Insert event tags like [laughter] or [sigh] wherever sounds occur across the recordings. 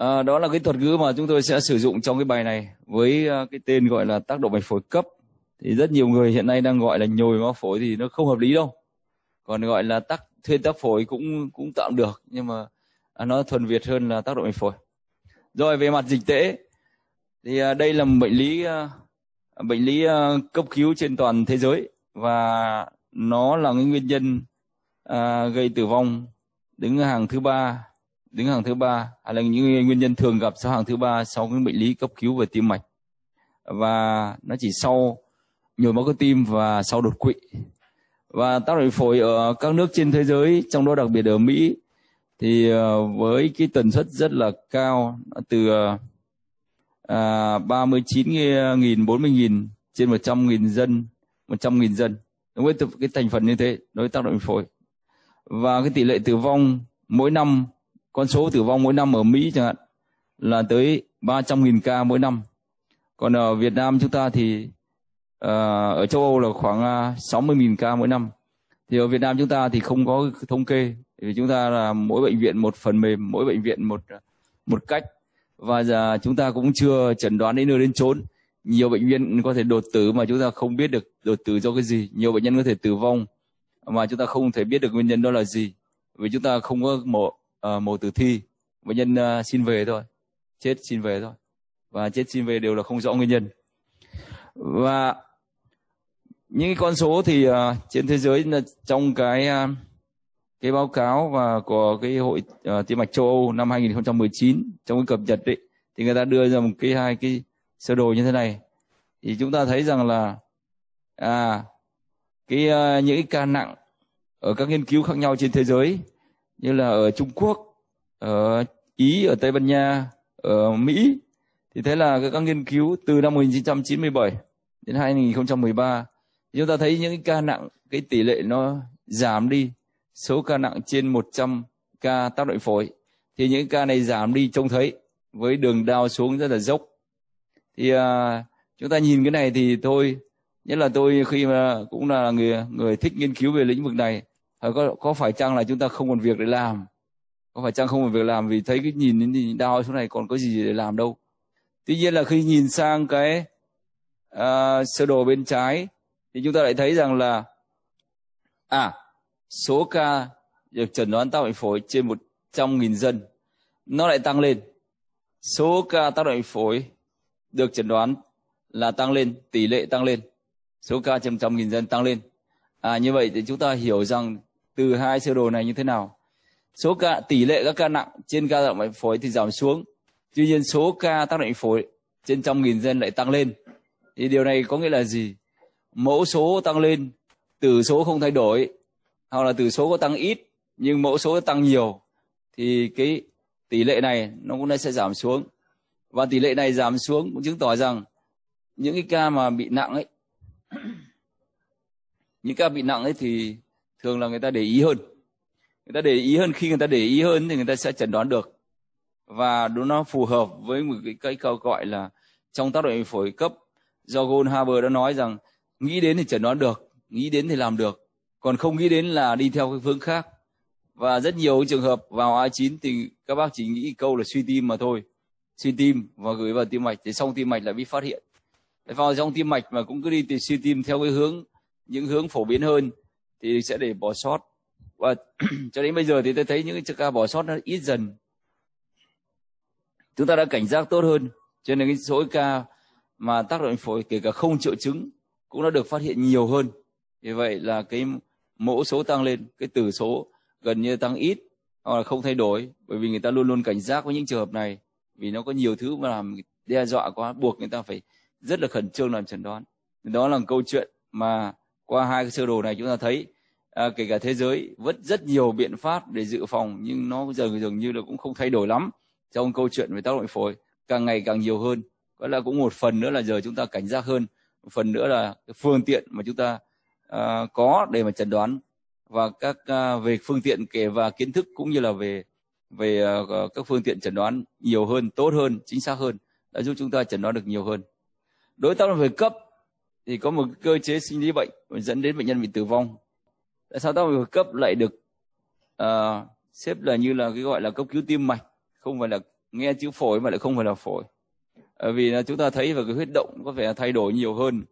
À, đó là cái thuật ngữ mà chúng tôi sẽ sử dụng trong cái bài này với ờ, cái tên gọi là tác động mạch phổi cấp. Thì rất nhiều người hiện nay đang gọi là nhồi máu phổi thì nó không hợp lý đâu. Còn gọi là tắc thuyên tắc phổi cũng cũng tạm được nhưng mà à, nó thuần việt hơn là tác động mạch phổi. Rồi về mặt dịch tễ thì à, đây là bệnh lý à, bệnh lý cấp cứu trên toàn thế giới và nó là cái nguyên nhân gây tử vong đứng hàng thứ ba đứng hàng thứ ba hay à, là những nguyên nhân thường gặp sau hàng thứ ba sau những bệnh lý cấp cứu về tim mạch và nó chỉ sau nhồi máu cơ tim và sau đột quỵ và tác động phổi ở các nước trên thế giới trong đó đặc biệt ở Mỹ thì ờ, với cái tần suất rất là cao từ ờ, à, 39.000 40.000 trên 100.000 dân 100.000 dân đối với cái thành phần như thế đối tác động phổi và cái tỷ lệ tử vong mỗi năm con số tử vong mỗi năm ở Mỹ chẳng hạn là tới 300.000 ca mỗi năm. Còn ở Việt Nam chúng ta thì uh, ở châu Âu là khoảng à, uh, 60.000 ca mỗi năm. Thì ở Việt Nam chúng ta thì không có thống kê vì chúng ta là mỗi bệnh viện một phần mềm, mỗi bệnh viện một à, một cách và giờ chúng ta cũng chưa chẩn đoán đến nơi đến chốn. Nhiều bệnh viện có thể đột tử mà chúng ta không biết được đột tử do cái gì. Nhiều bệnh nhân có thể tử vong mà chúng ta không thể biết được nguyên nhân đó là gì vì chúng ta không có một uh, mổ tử thi bệnh nhân uh, xin về thôi chết xin về thôi và chết xin về đều là không rõ nguyên nhân và những con số thì uh, trên thế giới là trong cái uh, cái báo cáo và của cái hội uh, tim mạch châu Âu năm 2019 trong cái cập nhật đấy thì người ta đưa ra một cái hai cái sơ đồ như thế này thì chúng ta thấy rằng là à cái uh, những cái ca nặng ở các nghiên cứu khác nhau trên thế giới như là ở Trung Quốc, ở Ý, ở Tây Ban Nha, ở Mỹ. Thì thế là các nghiên cứu từ năm 1997 đến 2013 chúng ta thấy những ca nặng cái tỷ lệ nó giảm đi số ca nặng trên 100 ca tác động phổi thì những ca này giảm đi trông thấy với đường đao xuống rất là dốc thì à, chúng ta nhìn cái này thì thôi nhất là tôi khi mà cũng là người người thích nghiên cứu về lĩnh vực này Ờ, có có phải chăng là chúng ta không còn việc để làm có phải chăng không còn việc làm vì thấy cái nhìn đến nhìn đau chỗ này còn có gì để làm đâu tuy nhiên là khi nhìn sang cái uh, sơ đồ bên trái thì chúng ta lại thấy rằng là à số ca được chẩn đoán tắc mạch phổi trên một trăm nghìn dân nó lại tăng lên số ca tắc mạch phổi được chẩn đoán là tăng lên tỷ lệ tăng lên số ca trên một trăm nghìn dân tăng lên à, như vậy thì chúng ta hiểu rằng từ hai sơ đồ này như thế nào số ca tỷ lệ các ca nặng trên ca động mạch phổi thì giảm xuống tuy nhiên số ca tác động phổi trên trăm nghìn dân lại tăng lên thì điều này có nghĩa là gì mẫu số tăng lên tử số không thay đổi hoặc là tử số có tăng ít nhưng mẫu số tăng nhiều thì cái tỷ lệ này nó cũng sẽ giảm xuống và tỷ lệ này giảm xuống cũng chứng tỏ rằng những cái ca mà bị nặng ấy [coughs] những ca bị nặng ấy thì thường là người ta để ý hơn người ta để ý hơn khi người ta để ý hơn thì người ta sẽ chẩn đoán được và nó phù hợp với một cái, cái câu gọi là trong tác động phổi cấp do Gon Haber đã nói rằng nghĩ đến thì chẩn đoán được nghĩ đến thì làm được còn không nghĩ đến là đi theo cái hướng khác và rất nhiều trường hợp vào A9 thì các bác chỉ nghĩ câu là suy tim mà thôi suy tim và gửi vào tim mạch thì xong tim mạch lại bị phát hiện vào trong tim mạch mà cũng cứ đi tìm suy tim theo cái hướng những hướng phổ biến hơn thì sẽ để bỏ sót và [clears throat] cho đến bây giờ thì tôi thấy những cái ca bỏ sót nó ít dần chúng ta đã cảnh giác tốt hơn cho nên cái số ca mà tác động phổi kể cả không triệu chứng cũng đã được phát hiện nhiều hơn vì vậy là cái mẫu số tăng lên cái tử số gần như tăng ít hoặc là không thay đổi bởi vì người ta luôn luôn cảnh giác với những trường hợp này vì nó có nhiều thứ mà làm đe dọa quá buộc người ta phải rất là khẩn trương làm chẩn đoán đó là câu chuyện mà qua hai cái sơ đồ này chúng ta thấy à, kể cả thế giới vẫn rất nhiều biện pháp để dự phòng nhưng nó giờ dường như là cũng không thay đổi lắm trong câu chuyện về tác động phổi càng ngày càng nhiều hơn có là cũng một phần nữa là giờ chúng ta cảnh giác hơn một phần nữa là cái phương tiện mà chúng ta à, có để mà chẩn đoán và các à, về phương tiện kể và kiến thức cũng như là về về à, các phương tiện chẩn đoán nhiều hơn tốt hơn chính xác hơn đã giúp chúng ta chẩn đoán được nhiều hơn đối tác động phổi cấp thì có một cơ chế sinh lý bệnh dẫn đến bệnh nhân bị tử vong tại sao tắc mạch cấp lại được uh, xếp là như là cái gọi là cấp cứu tim mạch không phải là nghe chữ phổi mà lại không phải là phổi ờ, vì là chúng ta thấy và cái huyết động có vẻ thay đổi nhiều hơn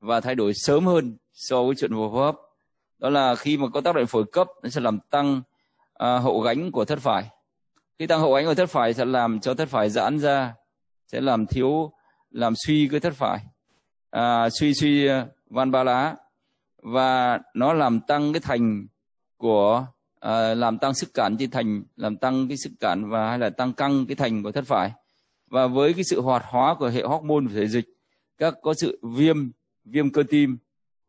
và thay đổi sớm hơn so với chuyện hô hấp đó là khi mà có tác động phổi cấp nó sẽ làm tăng à, hậu gánh của thất phải khi tăng hậu gánh của thất phải sẽ làm cho thất phải giãn ra sẽ làm thiếu làm suy cái thất phải À, suy suy à, van ba lá và nó làm tăng cái thành của à, làm tăng sức cản trên thành làm tăng cái sức cản và hay là tăng căng cái thành của thất phải và với cái sự hoạt hóa của hệ hormone của thể dịch các có sự viêm viêm cơ tim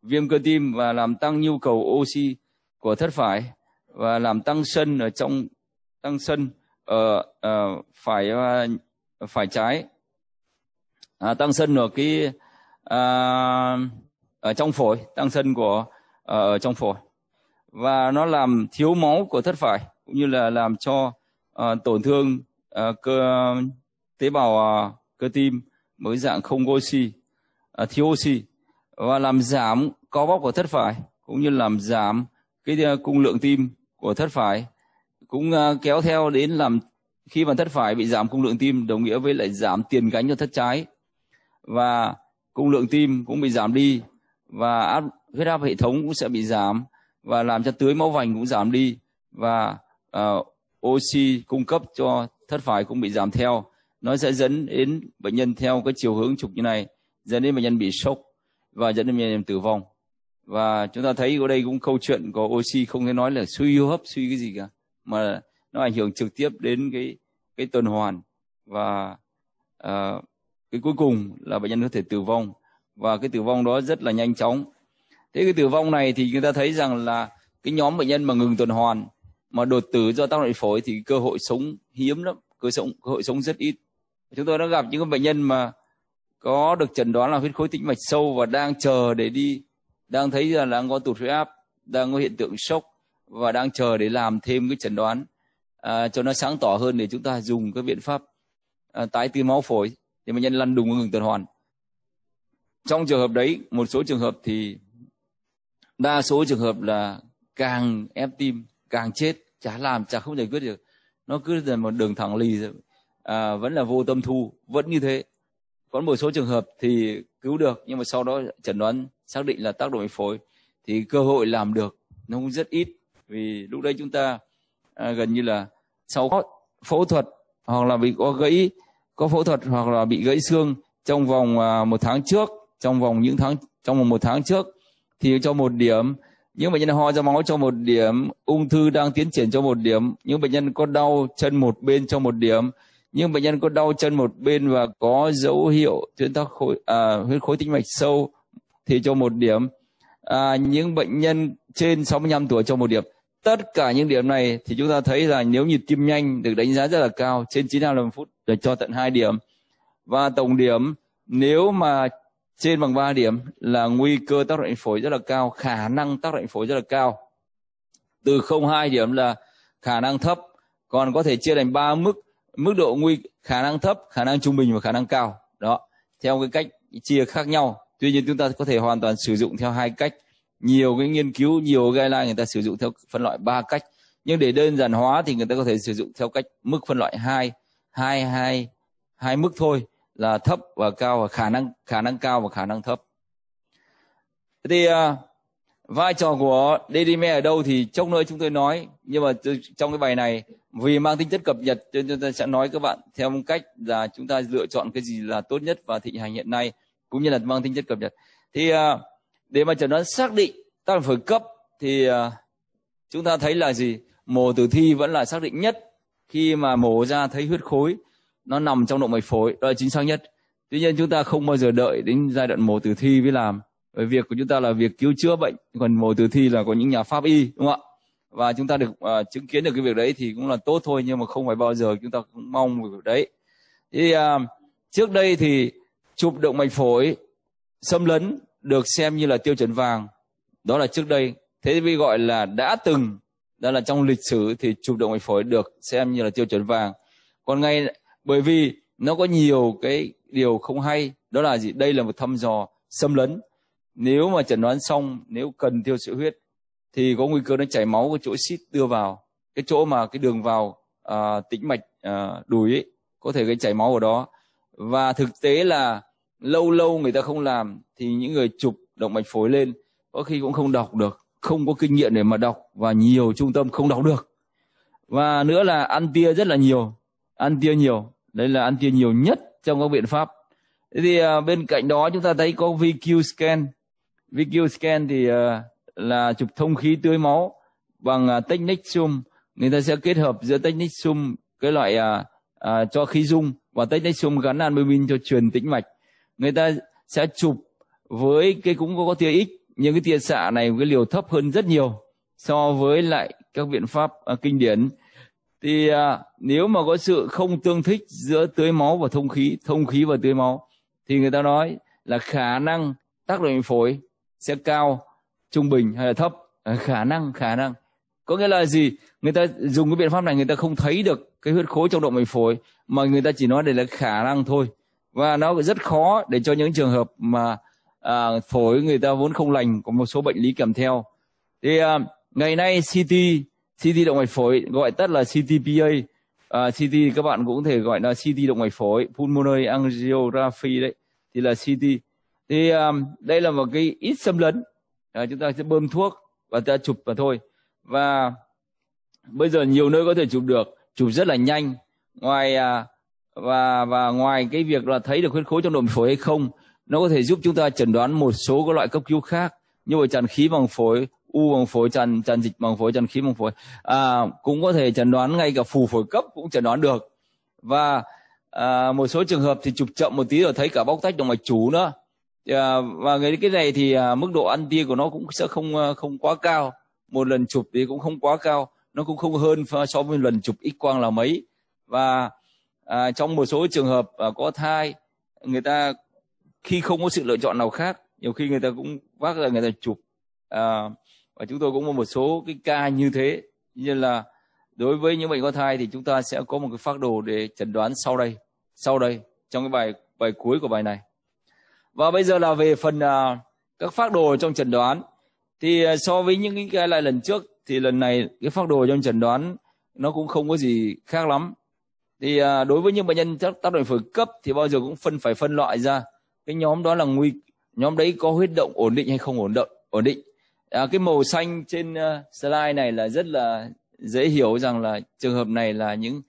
viêm cơ tim và làm tăng nhu cầu oxy của thất phải và làm tăng sân ở trong tăng sân ở uh, uh, phải uh, phải trái à, tăng sân ở cái Ờ, ở trong phổi tăng sân của ờ, ở trong phổi và nó làm thiếu máu của thất phải cũng như là làm cho ờ, tổn thương cơ tế bào cơ tim với dạng không oxy thiếu oxy và làm giảm co bóp của thất phải cũng như làm giảm cái cung lượng tim của thất phải cũng kéo theo đến làm khi mà thất phải bị giảm cung lượng tim đồng nghĩa với lại giảm tiền gánh cho thất trái và cung lượng tim cũng bị giảm đi và áp, huyết áp hệ thống cũng sẽ bị giảm và làm cho tưới máu vành cũng giảm đi và uh, oxy cung cấp cho thất phải cũng bị giảm theo nó sẽ dẫn đến bệnh nhân theo cái chiều hướng trục như này dẫn đến bệnh nhân bị sốc và dẫn đến bệnh nhân tử vong và chúng ta thấy ở đây cũng câu chuyện của oxy không thể nói là suy hô hấp suy cái gì cả mà nó ảnh hưởng trực tiếp đến cái cái tuần hoàn và uh, cái cuối cùng là bệnh nhân có thể tử vong và cái tử vong đó rất là nhanh chóng thế cái tử vong này thì người ta thấy rằng là cái nhóm bệnh nhân mà ngừng tuần hoàn mà đột tử do tăng động phổi thì cơ hội sống hiếm lắm cơ sống cơ hội sống rất ít chúng tôi đã gặp những bệnh nhân mà có được chẩn đoán là huyết khối tĩnh mạch sâu và đang chờ để đi đang thấy là, đang có tụt huyết áp đang có hiện tượng sốc và đang chờ để làm thêm cái chẩn đoán à, cho nó sáng tỏ hơn để chúng ta dùng các biện pháp à, tái tư máu phổi thì bệnh nhân lăn đùng ngừng tuần hoàn trong trường hợp đấy một số trường hợp thì đa số trường hợp là càng ép tim càng chết chả làm chả không giải quyết được nó cứ dần một đường thẳng lì à, vẫn là vô tâm thu vẫn như thế còn một số trường hợp thì cứu được nhưng mà sau đó chẩn đoán xác định là tác động phổi thì cơ hội làm được nó cũng rất ít vì lúc đấy chúng ta à, gần như là sau phẫu thuật hoặc là bị có gãy có phẫu thuật hoặc là bị gãy xương trong vòng à, một tháng trước trong vòng những tháng trong vòng một tháng trước thì cho một điểm những bệnh nhân ho ra máu cho một điểm ung thư đang tiến triển cho một điểm những bệnh nhân có đau chân một bên cho một điểm những bệnh nhân có đau chân một bên và có dấu hiệu tuyến tắc khối à, huyết khối tĩnh mạch sâu thì cho một điểm à, những bệnh nhân trên 65 tuổi cho một điểm tất cả những điểm này thì chúng ta thấy là nếu nhịp tim nhanh được đánh giá rất là cao trên 95 phút được cho tận 2 điểm và tổng điểm nếu mà trên bằng 3 điểm là nguy cơ tác động phổi rất là cao khả năng tác động phổi rất là cao từ 0,2 điểm là khả năng thấp còn có thể chia thành ba mức mức độ nguy khả năng thấp khả năng trung bình và khả năng cao đó theo cái cách chia khác nhau tuy nhiên chúng ta có thể hoàn toàn sử dụng theo hai cách nhiều cái nghiên cứu nhiều guideline người ta sử dụng theo phân loại ba cách nhưng để đơn giản hóa thì người ta có thể sử dụng theo cách mức phân loại hai hai hai hai mức thôi là thấp và cao và khả năng khả năng cao và khả năng thấp thì uh, vai trò của DDME ở đâu thì trong nơi chúng tôi nói nhưng mà trong cái bài này vì mang tính chất cập nhật cho nên chúng ta sẽ nói các bạn theo một cách là chúng ta lựa chọn cái gì là tốt nhất và thịnh hành hiện nay cũng như là mang tính chất cập nhật thì uh, để mà chẩn đoán xác định tác động phổi cấp thì à, chúng ta thấy là gì mổ tử thi vẫn là xác định nhất khi mà mổ ra thấy huyết khối nó nằm trong động mạch phổi đó là chính xác nhất tuy nhiên chúng ta không bao giờ đợi đến giai đoạn mổ tử thi mới làm bởi việc của chúng ta là việc cứu chữa bệnh còn mổ tử thi là có những nhà pháp y đúng không ạ và chúng ta được uh, chứng kiến được cái việc đấy thì cũng là tốt thôi nhưng mà không phải bao giờ chúng ta cũng mong việc đấy thì uh, trước đây thì chụp động mạch phổi xâm lấn được xem như là tiêu chuẩn vàng đó là trước đây thế vì gọi là đã từng đó là trong lịch sử thì chụp động mạch phổi được xem như là tiêu chuẩn vàng còn ngay bởi vì nó có nhiều cái điều không hay đó là gì đây là một thăm dò xâm lấn nếu mà chẩn đoán xong nếu cần tiêu sữa huyết thì có nguy cơ nó chảy máu cái chỗ xít đưa vào cái chỗ mà cái đường vào à, tĩnh mạch à, đùi ấy có thể gây chảy máu ở đó và thực tế là lâu lâu người ta không làm thì những người chụp động mạch phổi lên có khi cũng không đọc được không có kinh nghiệm để mà đọc và nhiều trung tâm không đọc được và nữa là ăn tia rất là nhiều ăn tia nhiều đây là ăn tia nhiều nhất trong các biện pháp thế thì à, bên cạnh đó chúng ta thấy có VQ scan VQ scan thì à, là chụp thông khí tưới máu bằng à, technique zoom người ta sẽ kết hợp giữa technique zoom cái loại à, à, cho khí dung và technique zoom gắn albumin cho truyền tĩnh mạch người ta sẽ chụp với cái cũng có tia x nhưng cái tia xạ này cái liều thấp hơn rất nhiều so với lại các biện pháp à, kinh điển thì à, nếu mà có sự không tương thích giữa tưới máu và thông khí thông khí và tưới máu thì người ta nói là khả năng tác động phổi sẽ cao trung bình hay là thấp à, khả năng khả năng có nghĩa là gì người ta dùng cái biện pháp này người ta không thấy được cái huyết khối trong động mạch phổi mà người ta chỉ nói đây là khả năng thôi và nó rất khó để cho những trường hợp mà à, phổi người ta vốn không lành có một số bệnh lý kèm theo thì à, ngày nay CT CT động mạch phổi gọi tắt là CTPA à, CT các bạn cũng thể gọi là CT động mạch phổi pulmonary angiography đấy thì là CT thì à, đây là một cái ít xâm lấn à, chúng ta sẽ bơm thuốc và ta chụp và thôi và bây giờ nhiều nơi có thể chụp được chụp rất là nhanh ngoài à, và và ngoài cái việc là thấy được huyết khối trong đồn phổi hay không nó có thể giúp chúng ta chẩn đoán một số các loại cấp cứu khác như là tràn khí bằng phổi u bằng phổi tràn tràn dịch bằng phổi tràn khí bằng phổi à, cũng có thể chẩn đoán ngay cả phù phổi cấp cũng chẩn đoán được và à, một số trường hợp thì chụp chậm một tí rồi thấy cả bóc tách động mạch chủ nữa à, và người cái này thì à, mức độ ăn tia của nó cũng sẽ không à, không quá cao một lần chụp thì cũng không quá cao nó cũng không hơn so với lần chụp x quang là mấy và à, trong một số trường hợp à, có thai người ta khi không có sự lựa chọn nào khác nhiều khi người ta cũng vác ra người ta chụp à, và chúng tôi cũng có một số cái ca như thế như là đối với những bệnh có thai thì chúng ta sẽ có một cái phác đồ để chẩn đoán sau đây sau đây trong cái bài bài cuối của bài này và bây giờ là về phần à, các phác đồ trong chẩn đoán thì à, so với những cái lại lần trước thì lần này cái phác đồ trong chẩn đoán nó cũng không có gì khác lắm thì à, đối với những bệnh nhân tác động phổi cấp thì bao giờ cũng phân phải phân loại ra cái nhóm đó là nguy nhóm đấy có huyết động ổn định hay không ổn động ổn định à, cái màu xanh trên uh, slide này là rất là dễ hiểu rằng là trường hợp này là những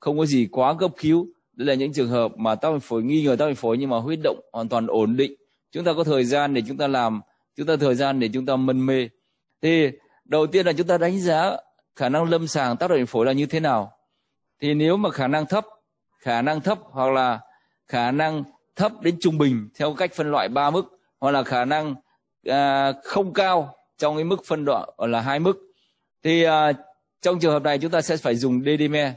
không có gì quá cấp cứu đây là những trường hợp mà tác động phổi nghi ngờ tác động phổi nhưng mà huyết động hoàn toàn ổn định chúng ta có thời gian để chúng ta làm chúng ta thời gian để chúng ta mân mê thì đầu tiên là chúng ta đánh giá khả năng lâm sàng tác động phổi là như thế nào thì nếu mà khả năng thấp khả năng thấp hoặc là khả năng thấp đến trung bình theo cách phân loại ba mức hoặc là khả năng à, không cao trong cái mức phân đoạn là hai mức thì à, trong trường hợp này chúng ta sẽ phải dùng DDME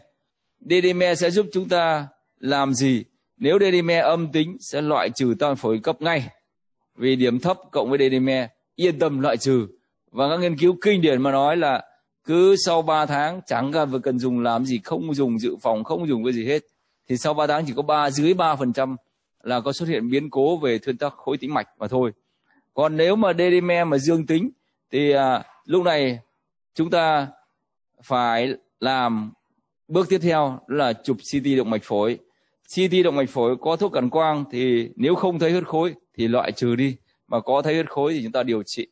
DDME sẽ giúp chúng ta làm gì nếu DDME âm tính sẽ loại trừ tan phổi cấp ngay vì điểm thấp cộng với DDME yên tâm loại trừ và các nghiên cứu kinh điển mà nói là cứ sau 3 tháng chẳng ra vừa cần dùng làm gì không dùng dự phòng không dùng cái gì hết thì sau 3 tháng chỉ có ba dưới 3% là có xuất hiện biến cố về thuyên tắc khối tĩnh mạch mà thôi còn nếu mà DDME mà dương tính thì à, lúc này chúng ta phải làm bước tiếp theo là chụp CT động mạch phổi CT động mạch phổi có thuốc cản quang thì nếu không thấy huyết khối thì loại trừ đi mà có thấy huyết khối thì chúng ta điều trị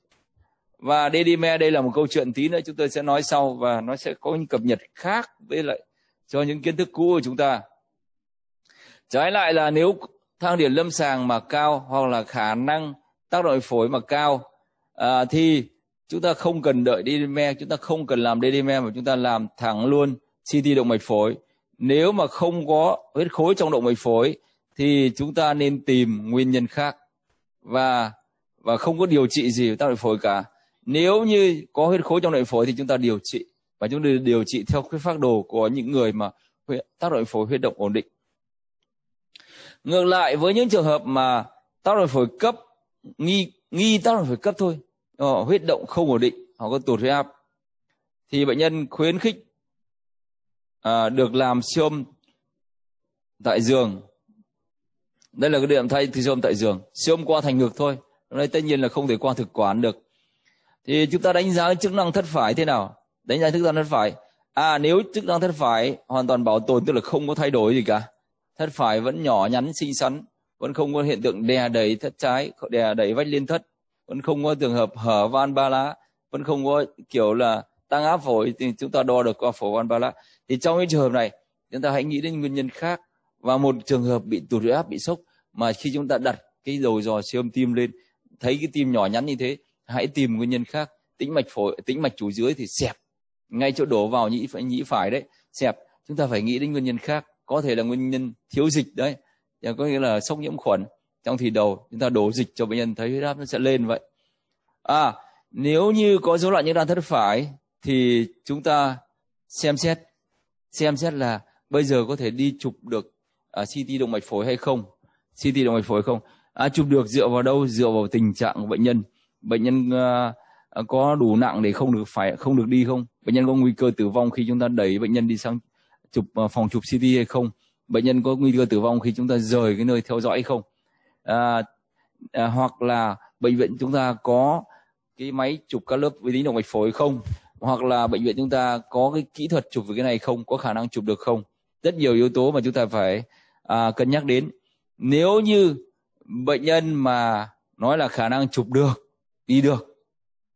và Dedime đây là một câu chuyện tí nữa chúng tôi sẽ nói sau và nó sẽ có những cập nhật khác với lại cho những kiến thức cũ của chúng ta. Trái lại là nếu thang điểm lâm sàng mà cao hoặc là khả năng tác động phổi mà cao à, thì chúng ta không cần đợi Dedime, chúng ta không cần làm Dedime mà chúng ta làm thẳng luôn CT động mạch phổi. Nếu mà không có huyết khối trong động mạch phổi thì chúng ta nên tìm nguyên nhân khác và và không có điều trị gì tác động phổi cả nếu như có huyết khối trong nội phổi thì chúng ta điều trị và chúng ta điều trị theo cái phác đồ của những người mà tác nội phổi huyết động ổn định ngược lại với những trường hợp mà tác nội phổi cấp nghi nghi tác nội phổi cấp thôi họ ờ, huyết động không ổn định họ có tụt huyết áp thì bệnh nhân khuyến khích à, được làm siêu âm tại giường đây là cái điểm thay siêu âm tại giường siêu âm qua thành ngực thôi đây tất nhiên là không thể qua thực quản được thì chúng ta đánh giá chức năng thất phải thế nào đánh giá chức năng thất phải à nếu chức năng thất phải hoàn toàn bảo tồn tức là không có thay đổi gì cả thất phải vẫn nhỏ nhắn xinh xắn vẫn không có hiện tượng đè đẩy thất trái đè đẩy vách liên thất vẫn không có trường hợp hở van ba lá vẫn không có kiểu là tăng áp phổi thì chúng ta đo được qua phổi van ba lá thì trong cái trường hợp này chúng ta hãy nghĩ đến nguyên nhân khác và một trường hợp bị tụt huyết áp bị sốc mà khi chúng ta đặt cái đầu dò siêu âm tim lên thấy cái tim nhỏ nhắn như thế hãy tìm nguyên nhân khác tĩnh mạch phổi tĩnh mạch chủ dưới thì xẹp ngay chỗ đổ vào nhĩ phải nhĩ phải đấy xẹp chúng ta phải nghĩ đến nguyên nhân khác có thể là nguyên nhân thiếu dịch đấy và có nghĩa là sốc nhiễm khuẩn trong thủy đầu chúng ta đổ dịch cho bệnh nhân thấy huyết áp nó sẽ lên vậy à nếu như có dấu loạn những đan thất phải thì chúng ta xem xét xem xét là bây giờ có thể đi chụp được à, CT động mạch phổi hay không CT động mạch phổi không à, chụp được dựa vào đâu dựa vào tình trạng của bệnh nhân bệnh nhân ờ, có đủ nặng để không được phải không được đi không bệnh nhân có nguy cơ tử vong khi chúng ta đẩy bệnh nhân đi sang chụp ờ, phòng chụp CT hay không bệnh nhân có nguy cơ tử vong khi chúng ta rời cái nơi theo dõi hay không à, à, hoặc là bệnh viện chúng ta có cái máy chụp các lớp vi tính động mạch phổi không hoặc là bệnh viện chúng ta có cái kỹ thuật chụp về cái này không có khả năng chụp được không rất nhiều yếu tố mà chúng ta phải à, cân nhắc đến nếu như bệnh nhân mà nói là khả năng chụp được đi được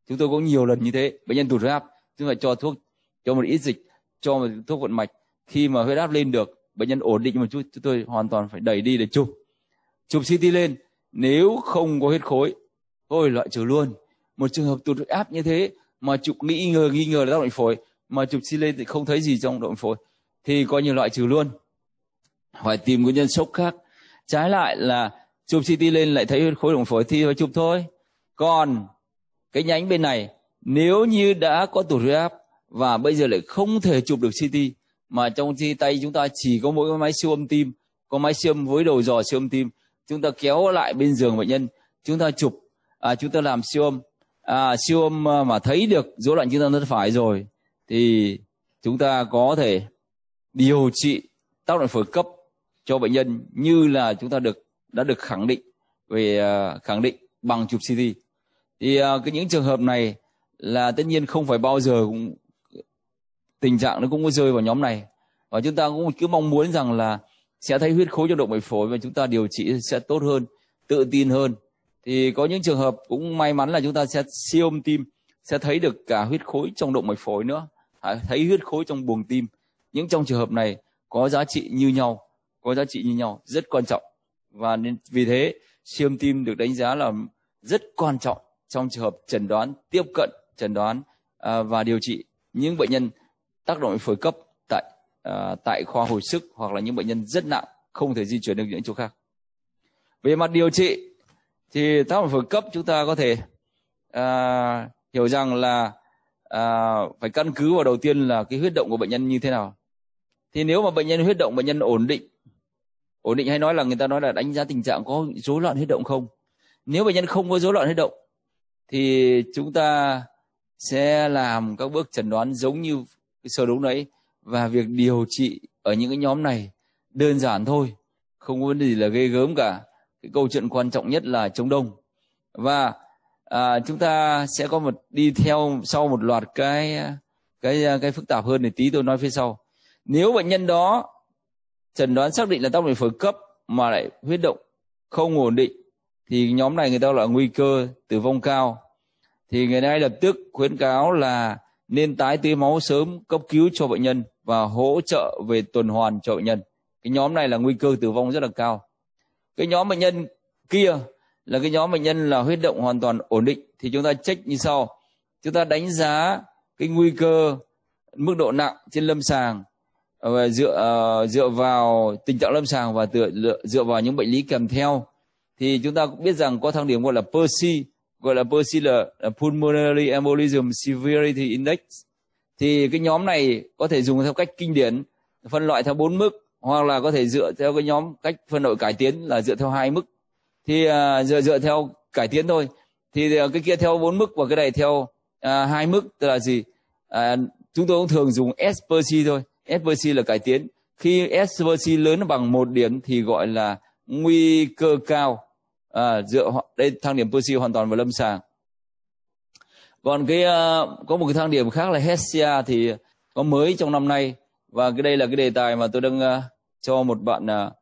chúng tôi cũng nhiều lần như thế bệnh nhân tụt huyết áp chúng ta cho thuốc cho một ít dịch cho một thuốc vận mạch khi mà huyết áp lên được bệnh nhân ổn định một chút chúng tôi hoàn toàn phải đẩy đi để chụp chụp CT lên nếu không có huyết khối thôi loại trừ luôn một trường hợp tụt huyết áp như thế mà chụp nghi ngờ nghi ngờ là tác động phổi mà chụp CT lên thì không thấy gì trong động phổi thì coi như loại trừ luôn phải tìm nguyên nhân sốc khác trái lại là chụp CT lên lại thấy huyết khối động phổi thì phải chụp thôi còn cái nhánh bên này nếu như đã có tụt huyết áp và bây giờ lại không thể chụp được CT mà trong khi tay chúng ta chỉ có mỗi máy siêu âm tim, có máy siêu âm với đầu dò siêu âm tim, chúng ta kéo lại bên giường bệnh nhân, chúng ta chụp, à, chúng ta làm siêu âm, à, siêu âm à, mà thấy được rối loạn chức năng thất phải rồi thì chúng ta có thể điều trị tác động phổi cấp cho bệnh nhân như là chúng ta được đã được khẳng định về à, khẳng định bằng chụp CT thì à, cái những trường hợp này là tất nhiên không phải bao giờ cũng tình trạng nó cũng có rơi vào nhóm này và chúng ta cũng cứ mong muốn rằng là sẽ thấy huyết khối trong động mạch phổi và chúng ta điều trị sẽ tốt hơn tự tin hơn thì có những trường hợp cũng may mắn là chúng ta sẽ siêu âm tim sẽ thấy được cả huyết khối trong động mạch phổi nữa à, thấy huyết khối trong buồng tim những trong trường hợp này có giá trị như nhau có giá trị như nhau rất quan trọng và nên vì thế siêu âm tim được đánh giá là rất quan trọng trong trường hợp chẩn đoán tiếp cận chẩn đoán à, và điều trị những bệnh nhân tác động phổi cấp tại à, tại khoa hồi sức hoặc là những bệnh nhân rất nặng không thể di chuyển được những chỗ khác về mặt điều trị thì tác động phổi cấp chúng ta có thể à, hiểu rằng là à, phải căn cứ vào đầu tiên là cái huyết động của bệnh nhân như thế nào thì nếu mà bệnh nhân huyết động bệnh nhân ổn định ổn định hay nói là người ta nói là đánh giá tình trạng có rối loạn huyết động không nếu bệnh nhân không có rối loạn huyết động thì chúng ta sẽ làm các bước chẩn đoán giống như sơ đúng đấy và việc điều trị ở những cái nhóm này đơn giản thôi không có vấn đề gì là ghê gớm cả cái câu chuyện quan trọng nhất là chống đông và à, chúng ta sẽ có một đi theo sau một loạt cái cái cái phức tạp hơn thì tí tôi nói phía sau nếu bệnh nhân đó chẩn đoán xác định là tác bệnh phổi cấp mà lại huyết động không ổn định thì nhóm này người ta là nguy cơ tử vong cao thì người này lập tức khuyến cáo là nên tái tưới máu sớm cấp cứu cho bệnh nhân và hỗ trợ về tuần hoàn cho bệnh nhân cái nhóm này là nguy cơ tử vong rất là cao cái nhóm bệnh nhân kia là cái nhóm bệnh nhân là huyết động hoàn toàn ổn định thì chúng ta check như sau chúng ta đánh giá cái nguy cơ mức độ nặng trên lâm sàng và ờ, dựa ờ, dựa vào tình trạng lâm sàng và dựa dựa vào những bệnh lý kèm theo thì chúng ta cũng biết rằng có thang điểm gọi là Percy gọi là Percy là Pulmonary Embolism Severity Index thì cái nhóm này có thể dùng theo cách kinh điển phân loại theo bốn mức hoặc là có thể dựa theo cái nhóm cách phân loại cải tiến là dựa theo hai mức thì uh, dựa dựa theo cải tiến thôi thì uh, cái kia theo bốn mức và cái này theo à, hai uh, mức tức là gì uh, chúng tôi cũng thường dùng S Percy thôi S Percy là cải tiến khi S Percy lớn bằng một điểm thì gọi là nguy cơ cao à, dựa đây thang điểm Percy hoàn toàn vào lâm sàng còn cái uh, có một cái thang điểm khác là Hestia thì có mới trong năm nay và cái đây là cái đề tài mà tôi đang uh, cho một bạn uh,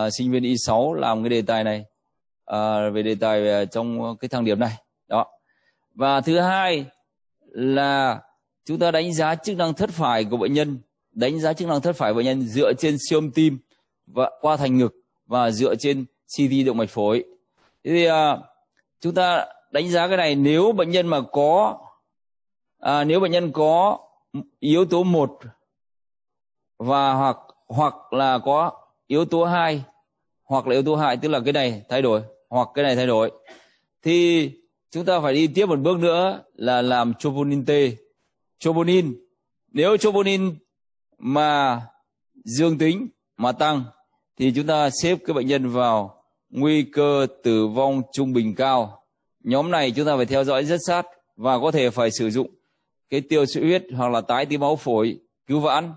uh, sinh viên Y6 làm cái đề tài này uh, về đề tài về trong cái thang điểm này đó và thứ hai là chúng ta đánh giá chức năng thất phải của bệnh nhân đánh giá chức năng thất phải bệnh nhân dựa trên siêu âm tim và qua thành ngực và dựa trên CT động mạch phổi thì uh, chúng ta đánh giá cái này nếu bệnh nhân mà có à, nếu bệnh nhân có yếu tố 1 và hoặc hoặc là có yếu tố 2 hoặc là yếu tố 2 tức là cái này thay đổi hoặc cái này thay đổi thì chúng ta phải đi tiếp một bước nữa là làm troponin T. Troponin nếu troponin mà dương tính mà tăng thì chúng ta xếp cái bệnh nhân vào nguy cơ tử vong trung bình cao. Nhóm này chúng ta phải theo dõi rất sát và có thể phải sử dụng cái tiêu sữa huyết hoặc là tái tí máu phổi cứu vãn.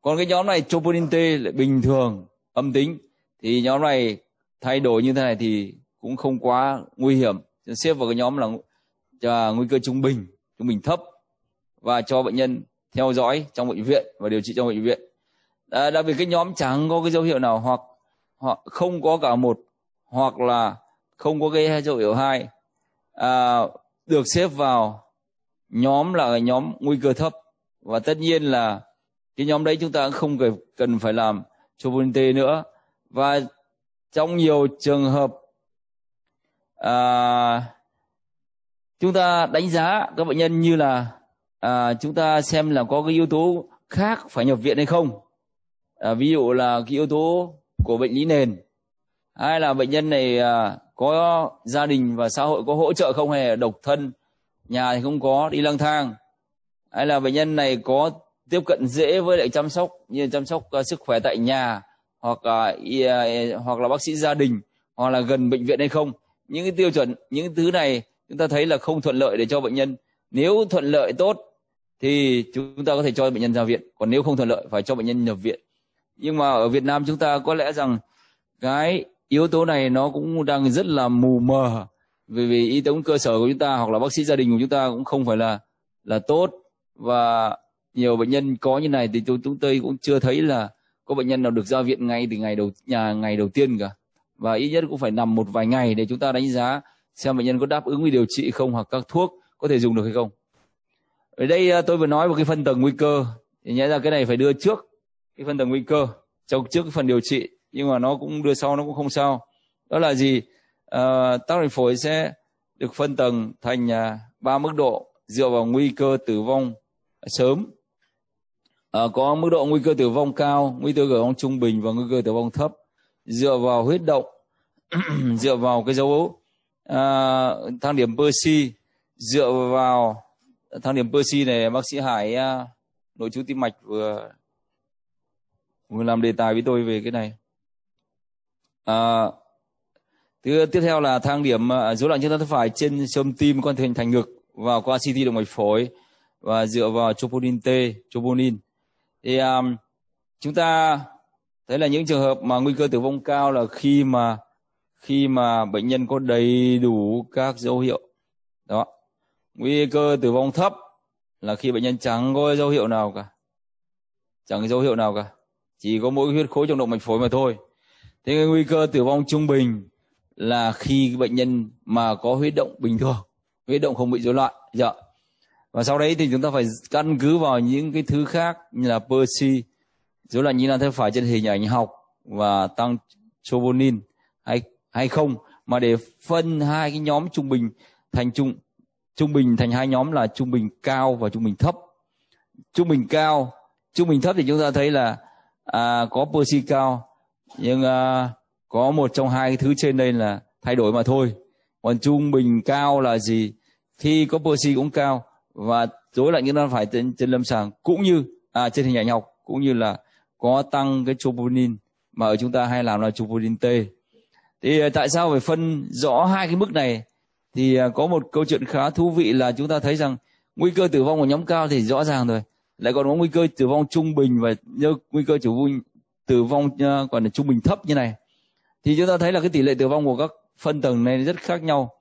Còn cái nhóm này troponin T lại bình thường âm tính thì nhóm này thay đổi như thế này thì cũng không quá nguy hiểm. Xếp vào cái nhóm là à, nguy cơ trung bình, trung bình thấp và cho bệnh nhân theo dõi trong bệnh viện và điều trị trong bệnh viện. À, đặc biệt cái nhóm chẳng có cái dấu hiệu nào hoặc họ không có cả một hoặc là không có gây hai dấu hiệu hai à, được xếp vào nhóm là nhóm nguy cơ thấp và tất nhiên là cái nhóm đấy chúng ta cũng không cần phải làm troponin T nữa và trong nhiều trường hợp à, chúng ta đánh giá các bệnh nhân như là à, chúng ta xem là có cái yếu tố khác phải nhập viện hay không à, ví dụ là cái yếu tố của bệnh lý nền hay là bệnh nhân này à, có gia đình và xã hội có hỗ trợ không hề độc thân nhà thì không có đi lang thang hay là bệnh nhân này có tiếp cận dễ với lại chăm sóc như chăm sóc à, sức khỏe tại nhà hoặc là à, hoặc là bác sĩ gia đình hoặc là gần bệnh viện hay không những cái tiêu chuẩn những thứ này chúng ta thấy là không thuận lợi để cho bệnh nhân nếu thuận lợi tốt thì chúng ta có thể cho bệnh nhân ra viện còn nếu không thuận lợi phải cho bệnh nhân nhập viện nhưng mà ở Việt Nam chúng ta có lẽ rằng cái yếu tố này nó cũng đang rất là mù mờ vì vì y tế cơ sở của chúng ta hoặc là bác sĩ gia đình của chúng ta cũng không phải là là tốt và nhiều bệnh nhân có như này thì chúng tôi cũng chưa thấy là có bệnh nhân nào được ra viện ngay từ ngày đầu nhà ngày đầu tiên cả và ít nhất cũng phải nằm một vài ngày để chúng ta đánh giá xem bệnh nhân có đáp ứng với điều trị không hoặc các thuốc có thể dùng được hay không ở đây à, tôi vừa nói một cái phân tầng nguy cơ thì nhẽ ra cái này phải đưa trước cái phân tầng nguy cơ trong trước cái phần điều trị nhưng mà nó cũng đưa sau nó cũng không sao đó là gì à, tác động phổi sẽ được phân tầng thành à, mức độ dựa vào nguy cơ tử vong sớm à, có mức độ nguy cơ tử vong cao nguy cơ tử vong trung bình và nguy cơ tử vong thấp dựa vào huyết động [clears throat] dựa vào cái dấu à, thang điểm Percy dựa vào thang điểm Percy này bác sĩ Hải à, nội chú tim mạch vừa vừa làm đề tài với tôi về cái này à, thứ tiếp theo là thang điểm à, rối loạn chức năng thất phải trên siêu tim con thể hình thành ngực và qua CT động mạch phổi và dựa vào troponin T, troponin. Thì um, chúng ta thấy là những trường hợp mà nguy cơ tử vong cao là khi mà khi mà bệnh nhân có đầy đủ các dấu hiệu đó nguy cơ tử vong thấp là khi bệnh nhân chẳng có dấu hiệu nào cả chẳng có dấu hiệu nào cả chỉ có mỗi huyết khối trong động mạch phổi mà thôi thế cái nguy cơ tử vong trung bình là khi bệnh nhân mà có huyết động bình thường huyết động không bị rối loạn dạ. và sau đấy thì chúng ta phải căn cứ vào những cái thứ khác như là Percy rối loạn nhịp lan theo phải trên hình ảnh học và tăng troponin hay hay không mà để phân hai cái nhóm trung bình thành trung trung bình thành hai nhóm là trung bình cao và trung bình thấp trung bình cao trung bình thấp thì chúng ta thấy là à, có Percy cao nhưng uh, có một trong hai cái thứ trên đây là thay đổi mà thôi còn trung bình cao là gì khi có posi cũng cao và rối loạn những nó phải trên, trên lâm sàng cũng như à, trên hình ảnh học cũng như là có tăng cái troponin mà ở chúng ta hay làm là troponin T thì à, tại sao phải phân rõ hai cái mức này thì à, có một câu chuyện khá thú vị là chúng ta thấy rằng nguy cơ tử vong của nhóm cao thì rõ ràng rồi lại còn có nguy cơ tử vong trung bình và nguy cơ tử vong tử vong còn ờ, là trung bình thấp như này thì chúng ta thấy là cái tỷ lệ tử vong của các phân tầng này rất khác nhau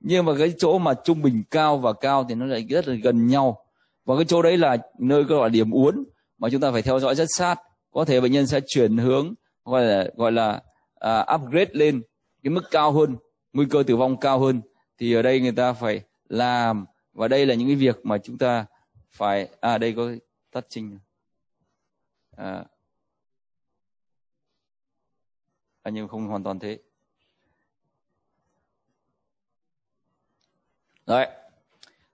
nhưng mà cái chỗ mà trung bình cao và cao thì nó lại rất là gần nhau và cái chỗ đấy là nơi gọi là điểm uốn mà chúng ta phải theo dõi rất sát có thể bệnh nhân sẽ chuyển hướng gọi là gọi là à, upgrade lên cái mức cao hơn nguy cơ tử vong cao hơn thì ở đây người ta phải làm và đây là những cái việc mà chúng ta phải à đây có tắt trình à, à, nhưng không hoàn toàn thế Rồi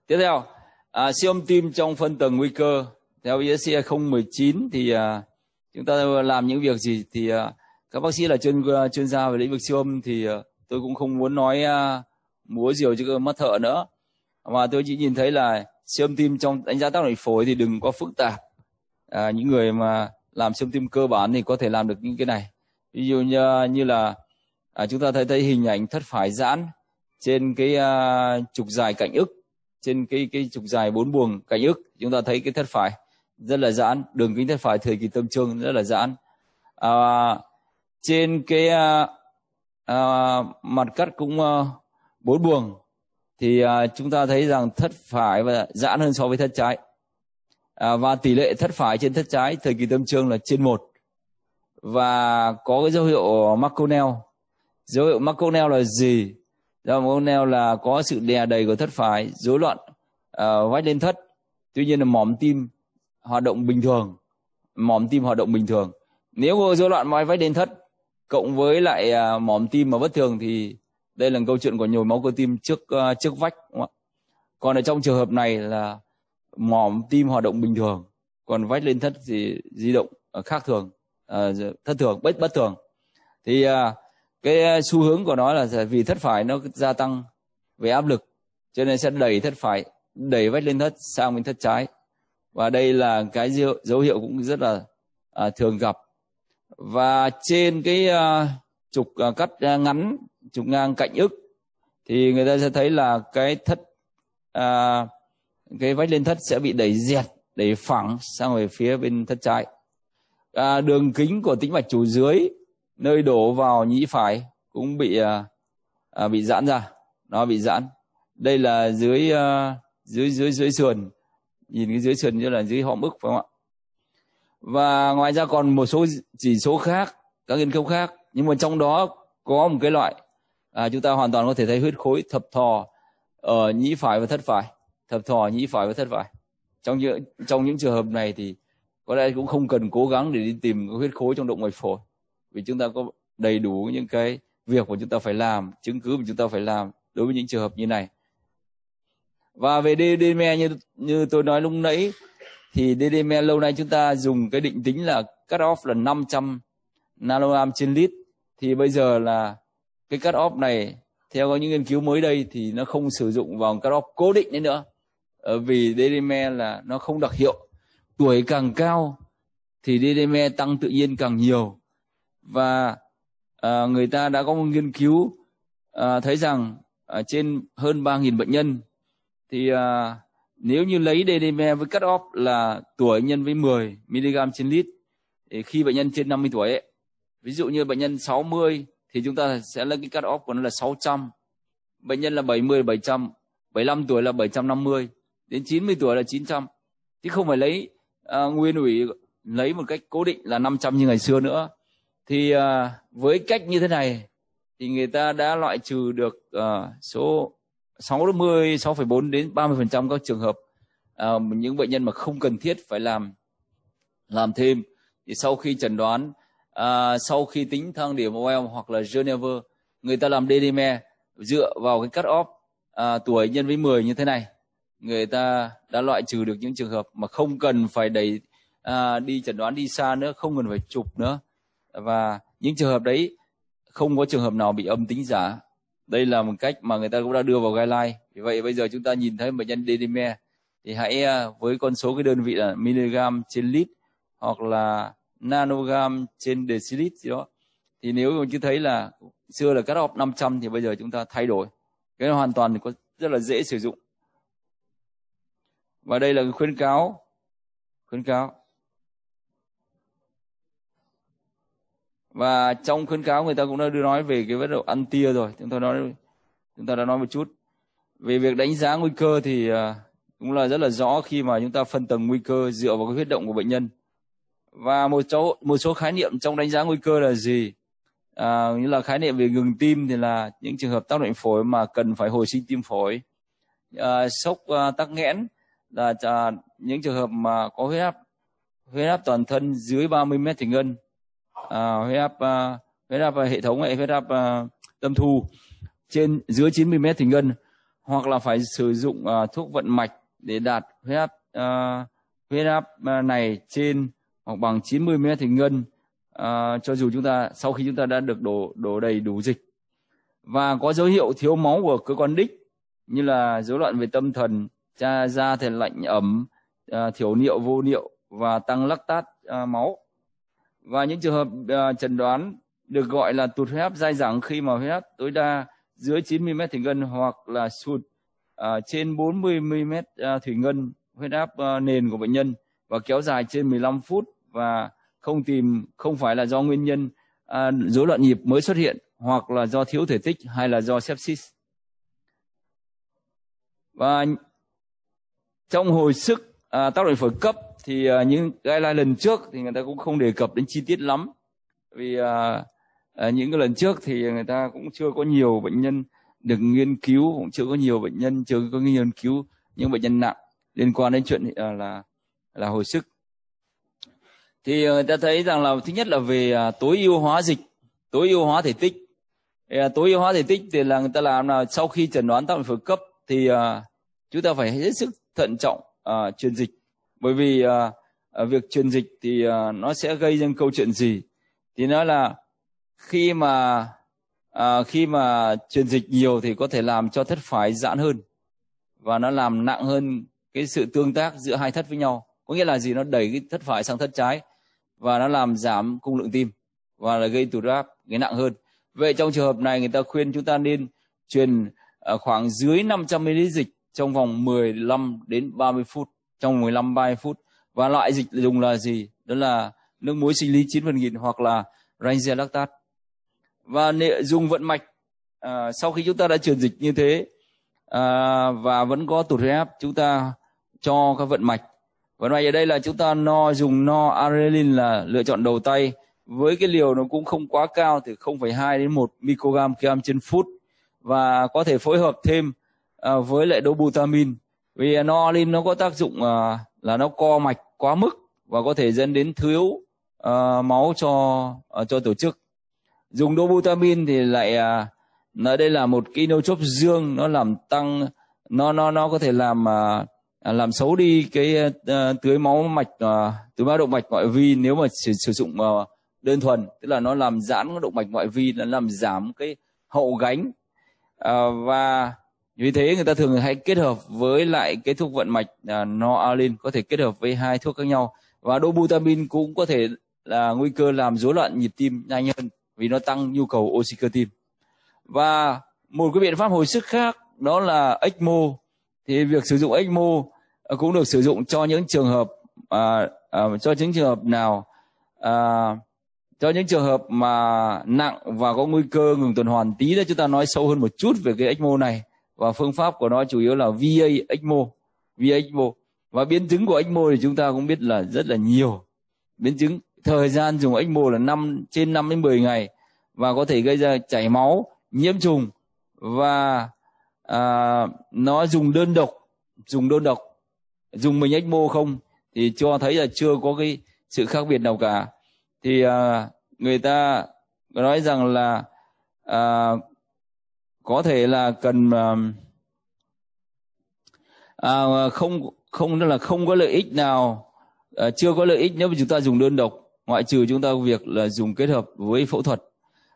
Tiếp theo, à, siêu âm tim trong phân tầng nguy cơ. Theo ISC e 019 e thì à, chúng ta làm những việc gì thì à, các bác sĩ là chuyên à, chuyên gia về lĩnh vực siêu âm thì à, tôi cũng không muốn nói à, múa diều chứ mắt thợ nữa. Mà tôi chỉ nhìn thấy là siêu âm tim trong đánh giá tác động phổi thì đừng có phức tạp. À, những người mà làm siêu âm tim cơ bản thì có thể làm được những cái này ví dụ như, như là à, chúng ta thấy thấy hình ảnh thất phải giãn trên cái à, trục dài cạnh ức trên cái cái trục dài bốn buồng cạnh ức chúng ta thấy cái thất phải rất là giãn đường kính thất phải thời kỳ tâm trương rất là giãn à, trên cái à, à, mặt cắt cũng à, bốn buồng thì à, chúng ta thấy rằng thất phải và giãn hơn so với thất trái à, và tỷ lệ thất phải trên thất trái thời kỳ tâm trương là trên một và có cái dấu hiệu McConnell dấu hiệu McConnell là gì dấu hiệu McConnell là có sự đè đầy của thất phái rối loạn uh, vách lên thất tuy nhiên là mỏm tim hoạt động bình thường mỏm tim hoạt động bình thường nếu có rối loạn vách lên thất cộng với lại uh, ờ, mỏm tim mà bất thường thì đây là câu chuyện của nhồi máu cơ tim trước uh, trước vách đúng không còn ở trong trường hợp này là mỏm tim hoạt động bình thường còn vách lên thất thì di động khác thường Ờ, thất thường bất bất thường thì à, cái à, xu hướng của nó là vì thất phải nó gia tăng về áp lực cho nên sẽ đẩy thất phải đẩy vách lên thất sang bên thất trái và đây là cái dấu, dấu hiệu cũng rất là à, thường gặp và trên cái à, trục à, cắt à, ngắn trục ngang cạnh ức thì người ta sẽ thấy là cái thất à, cái vách lên thất sẽ bị đẩy dẹt đẩy phẳng sang về phía bên thất trái à, đường kính của tĩnh mạch chủ dưới nơi đổ vào nhĩ phải cũng bị à, à, bị giãn ra nó bị giãn đây là dưới à, dưới dưới dưới sườn nhìn cái dưới sườn như là dưới hõm ức phải không ạ và ngoài ra còn một số chỉ số khác các nghiên cứu khác nhưng mà trong đó có một cái loại à, chúng ta hoàn toàn có thể thấy huyết khối thập thò ở nhĩ phải và thất phải thập thò nhĩ phải và thất phải trong những trong những trường hợp này thì có lẽ cũng không cần cố gắng để đi tìm huyết khối trong động mạch phổi vì chúng ta có đầy đủ những cái việc mà chúng ta phải làm chứng cứ mà chúng ta phải làm đối với những trường hợp như này và về DDME như như tôi nói lúc nãy thì DDME lâu nay chúng ta dùng cái định tính là cut off là 500 nanogram trên lít thì bây giờ là cái cut off này theo những nghiên cứu mới đây thì nó không sử dụng vào cut off cố định nữa ờ, vì DDME là nó không đặc hiệu tuổi càng cao thì DDME tăng tự nhiên càng nhiều và à, người ta đã có một nghiên cứu à, thấy rằng à, trên hơn 3.000 bệnh nhân thì à, nếu như lấy DDME với cut off là tuổi nhân với 10 mg trên lít thì khi bệnh nhân trên 50 tuổi ấy, ví dụ như bệnh nhân 60 thì chúng ta sẽ lấy cái cut off của nó là 600 bệnh nhân là 70 700 75 tuổi là 750 đến 90 tuổi là 900 chứ không phải lấy uh, nguyên ủy lấy một cách cố định là 500 như ngày xưa nữa thì uh, với cách như thế này thì người ta đã loại trừ được uh, số 60 6,4 đến 30% các trường hợp uh, những bệnh nhân mà không cần thiết phải làm làm thêm thì sau khi chẩn đoán uh, sau khi tính thang điểm OL hoặc là Geneva người ta làm DDME dựa vào cái cut off uh, tuổi nhân với 10 như thế này người ta đã loại trừ được những trường hợp mà không cần phải đẩy à, đi chẩn đoán đi xa nữa không cần phải chụp nữa và những trường hợp đấy không có trường hợp nào bị âm tính giả đây là một cách mà người ta cũng đã đưa vào guideline vì vậy bây giờ chúng ta nhìn thấy bệnh nhân Dedimer thì hãy à, với con số cái đơn vị là mg trên lít hoặc là nanogram trên decilit gì đó thì nếu chúng ta thấy là xưa là cắt off 500 thì bây giờ chúng ta thay đổi cái hoàn toàn có rất là dễ sử dụng và đây là khuyến cáo khuyến cáo và trong khuyến cáo người ta cũng đã đưa nói về cái vấn đề ăn tia rồi chúng ta nói chúng ta đã nói một chút về việc đánh giá nguy cơ thì à, cũng là rất là rõ khi mà chúng ta phân tầng nguy cơ dựa vào cái huyết động của bệnh nhân và một số một số khái niệm trong đánh giá nguy cơ là gì à, như là khái niệm về ngừng tim thì là những trường hợp tác động phổi mà cần phải hồi sinh tim phổi à, sốc à, tắc nghẽn là à, những trường hợp mà có huyết áp huyết áp toàn thân dưới 30 mét thủy ngân à, huyết áp à, huyết áp à, hệ thống hệ huyết áp à, tâm thu trên dưới 90 mét thủy ngân hoặc là phải sử dụng à, thuốc vận mạch để đạt huyết áp à, huyết áp à, này trên hoặc bằng 90 mét thủy ngân à, cho dù chúng ta sau khi chúng ta đã được đổ đổ đầy đủ dịch và có dấu hiệu thiếu máu của cơ quan đích như là rối loạn về tâm thần da, da thì lạnh ẩm à, thiếu niệu vô niệu và tăng lactat à, máu và những trường hợp à, chẩn đoán được gọi là tụt huyết áp dai dẳng khi mà huyết áp tối đa dưới 90 mm thủy ngân hoặc là sụt à, trên 40 mm à, thủy ngân huyết áp à, nền của bệnh nhân và kéo dài trên 15 phút và không tìm không phải là do nguyên nhân à, rối loạn nhịp mới xuất hiện hoặc là do thiếu thể tích hay là do sepsis và trong hồi sức à, tác động phổi cấp thì à, những cái lần trước thì người ta cũng không đề cập đến chi tiết lắm vì à, à, những cái lần trước thì người ta cũng chưa có nhiều bệnh nhân được nghiên cứu cũng chưa có nhiều bệnh nhân chưa có nghiên cứu những bệnh nhân nặng liên quan đến chuyện à, là là hồi sức thì à, người ta thấy rằng là thứ nhất là về à, tối ưu hóa dịch tối ưu hóa thể tích à, tối ưu hóa thể tích thì là người ta làm là sau khi chẩn đoán tác động phổi cấp thì à, chúng ta phải hết sức thận trọng à, truyền dịch bởi vì à, à, việc truyền dịch thì à, nó sẽ gây ra câu chuyện gì thì nó là khi mà à, khi mà truyền dịch nhiều thì có thể làm cho thất phái giãn hơn và nó làm nặng hơn cái sự tương tác giữa hai thất với nhau có nghĩa là gì nó đẩy cái thất phải sang thất trái và nó làm giảm cung lượng tim và là gây tụt áp cái nặng hơn vậy trong trường hợp này người ta khuyên chúng ta nên truyền à, khoảng dưới 500 ml dịch trong vòng 15 đến 30 phút, trong 15 30 phút. Và loại dịch dùng là gì? Đó là nước muối sinh lý 9 phần nghìn hoặc là Ranger lactat. Và dùng vận mạch à, sau khi chúng ta đã truyền dịch như thế à, và vẫn có tụt huyết áp, chúng ta cho các vận mạch. Vận mạch ở đây là chúng ta no dùng no arelin là lựa chọn đầu tay với cái liều nó cũng không quá cao từ 0,2 đến 1 microgram kg trên phút và có thể phối hợp thêm À, với lại dobutamin vì norelin nó có tác dụng à, là nó co mạch quá mức và có thể dẫn đến thiếu à, máu cho à, cho tổ chức dùng dobutamin thì lại à, nó đây là một cái inotrope dương nó làm tăng nó nó nó có thể làm à, à làm xấu đi cái uh, tưới máu mạch uh, tưới máu động mạch ngoại vi nếu mà sử, sử dụng uh, đơn thuần tức là nó làm giãn động mạch ngoại vi nó làm giảm cái hậu gánh uh, và vì thế người ta thường hay kết hợp với lại cái thuốc vận mạch là noalin có thể kết hợp với hai thuốc khác nhau và dobutamin cũng có thể là nguy cơ làm rối loạn nhịp tim nhanh hơn vì nó tăng nhu cầu oxy cơ tim và một cái biện pháp hồi sức khác đó là ECMO thì việc sử dụng ECMO à, cũng được sử dụng cho những trường hợp à, à, cho những trường hợp nào à, cho những trường hợp mà nặng và có nguy cơ ngừng tuần hoàn tí nữa chúng ta nói sâu hơn một chút về cái ECMO này và phương pháp của nó chủ yếu là VA ECMO VA ECMO và biến chứng của ECMO thì chúng ta cũng biết là rất là nhiều biến chứng thời gian dùng ECMO là năm trên 5 đến 10 ngày và có thể gây ra chảy máu nhiễm trùng và à, nó dùng đơn độc dùng đơn độc dùng mình ECMO không thì cho thấy là chưa có cái sự khác biệt nào cả thì à, người ta nói rằng là à, có thể là cần ờ, à, không không tức là không có lợi ích nào à, chưa có lợi ích nếu mà chúng ta dùng đơn độc ngoại trừ chúng ta việc là dùng kết hợp với phẫu thuật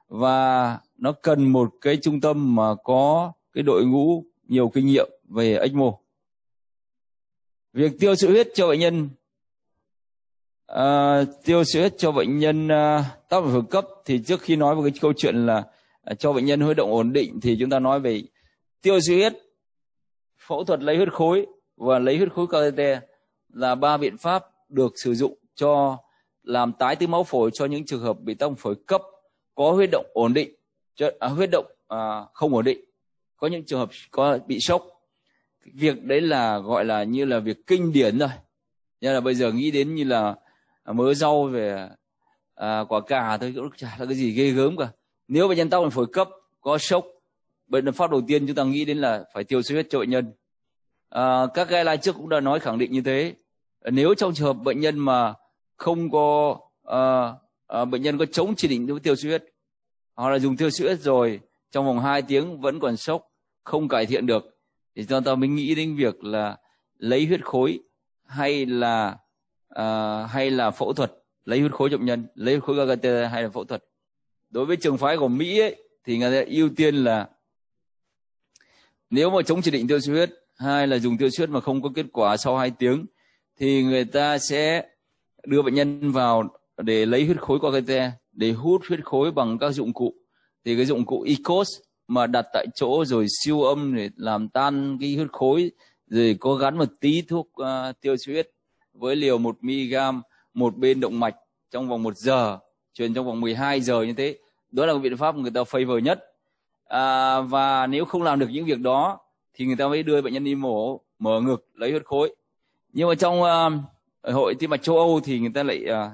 và nó cần một cái trung tâm mà có cái đội ngũ nhiều kinh nghiệm về ECMO. Việc tiêu sữa huyết cho bệnh nhân à, tiêu sữa huyết cho bệnh nhân à, tác động cấp thì trước khi nói về cái câu chuyện là cho bệnh nhân huyết động ổn định thì chúng ta nói về tiêu duy huyết phẫu thuật lấy huyết khối và lấy huyết khối catheter là ba biện pháp được sử dụng cho làm tái tứ máu phổi cho những trường hợp bị tắc phổi cấp có huyết động ổn định chứ, à, huyết động à, không ổn định có những trường hợp có bị sốc việc đấy là gọi là như là việc kinh điển rồi nên là bây giờ nghĩ đến như là à, mớ rau về à, quả cà thôi cũng chả là cái gì ghê gớm cả nếu bệnh nhân tắc mạch phổi cấp có sốc bệnh nhân phát đầu tiên chúng ta nghĩ đến là phải tiêu xuất huyết cho bệnh nhân à, các guideline trước cũng đã nói khẳng định như thế nếu trong trường hợp bệnh nhân mà không có à, à, bệnh nhân có chống chỉ định với tiêu xuất huyết hoặc là dùng tiêu xuất huyết rồi trong vòng 2 tiếng vẫn còn sốc không cải thiện được thì chúng ta mới nghĩ đến việc là lấy huyết khối hay là à, hay là phẫu thuật lấy huyết khối trọng nhân lấy huyết khối gagatê hay là phẫu thuật đối với trường phái của Mỹ ấy, thì người ta ưu tiên là nếu mà chống chỉ định tiêu suy huyết hai là dùng tiêu suy huyết mà không có kết quả sau 2 tiếng thì người ta sẽ đưa bệnh nhân vào để lấy huyết khối qua cái te để hút huyết khối bằng các dụng cụ thì cái dụng cụ ECOS mà đặt tại chỗ rồi siêu âm để làm tan cái huyết khối rồi có gắn một tí thuốc uh, tiêu suy huyết với liều 1 mg một bên động mạch trong vòng 1 giờ truyền trong vòng 12 giờ như thế đó là một biện pháp người ta favor nhất à, và nếu không làm được những việc đó thì người ta mới đưa bệnh nhân đi mổ mở ngực lấy huyết khối nhưng mà trong uh, hội tim mạch châu Âu thì người ta lại uh,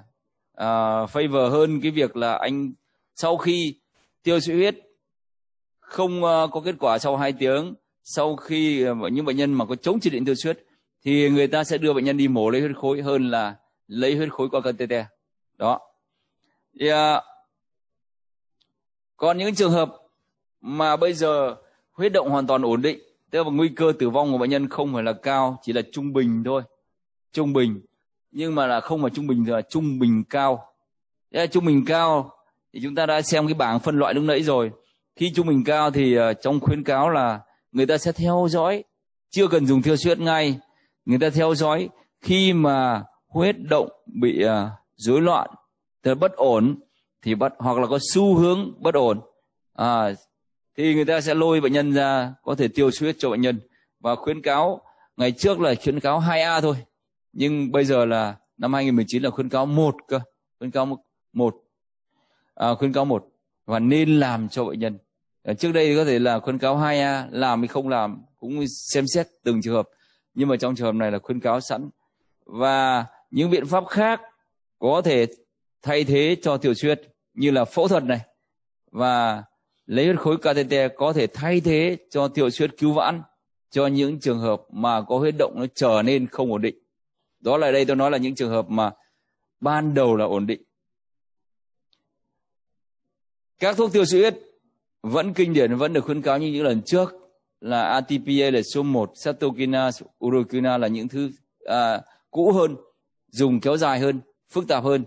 uh, favor hơn cái việc là anh sau khi tiêu suy huyết không uh, có kết quả sau 2 tiếng sau khi uh, những bệnh nhân mà có chống chỉ định tiêu suy huyết thì người ta sẽ đưa bệnh nhân đi mổ lấy huyết khối hơn là lấy huyết khối qua catheter đó thì, dạ. còn những trường hợp mà bây giờ huyết động hoàn toàn ổn định tức là nguy cơ tử vong của bệnh nhân không phải là cao chỉ là trung bình thôi trung bình nhưng mà là không phải trung bình là trung bình cao thế là trung bình cao thì chúng ta đã xem cái bảng phân loại lúc nãy rồi khi trung bình cao thì ờ, trong khuyến cáo là người ta sẽ theo dõi chưa cần dùng theo suyết ngay người ta theo dõi khi mà huyết động bị ờ, rối loạn tức bất ổn thì bắt hoặc là có xu hướng bất ổn à, thì người ta sẽ lôi bệnh nhân ra có thể tiêu huyết cho bệnh nhân và khuyến cáo ngày trước là khuyến cáo 2A thôi nhưng bây giờ là năm 2019 là khuyến cáo một cơ khuyến cáo một à, khuyến cáo một và nên làm cho bệnh nhân à, trước đây có thể là khuyến cáo 2A làm hay không làm cũng xem xét từng trường hợp nhưng mà trong trường hợp này là khuyến cáo sẵn và những biện pháp khác có thể thay thế cho tiểu suyết như là phẫu thuật này và lấy huyết khối catheter có thể thay thế cho tiểu suyết cứu vãn cho những trường hợp mà có huyết động nó trở nên không ổn định. Đó là đây tôi nói là những trường hợp mà ban đầu là ổn định. Các thuốc tiêu suyết vẫn kinh điển vẫn được khuyến cáo như những lần trước là ATPA là số 1, Satokina, Urokina là những thứ à, cũ hơn, dùng kéo dài hơn, phức tạp hơn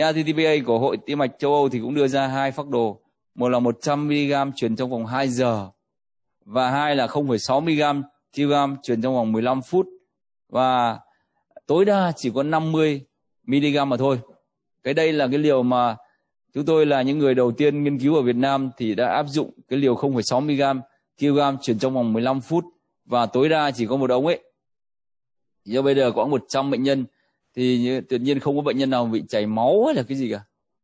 ATTPA của Hội Tim mạch châu Âu thì cũng đưa ra hai phác đồ. Một là 100 mg truyền trong vòng 2 giờ và hai là 0,6 mg kg truyền trong vòng 15 phút và tối đa chỉ có 50 mg mà thôi. Cái đây là cái liều mà chúng tôi là những người đầu tiên nghiên cứu ở Việt Nam thì đã áp dụng cái liều 0,6 mg kg truyền trong vòng 15 phút và tối đa chỉ có một ống ấy. Do bây giờ có 100 bệnh nhân thì tự nhiên không có bệnh nhân nào bị chảy máu hay là cái gì cả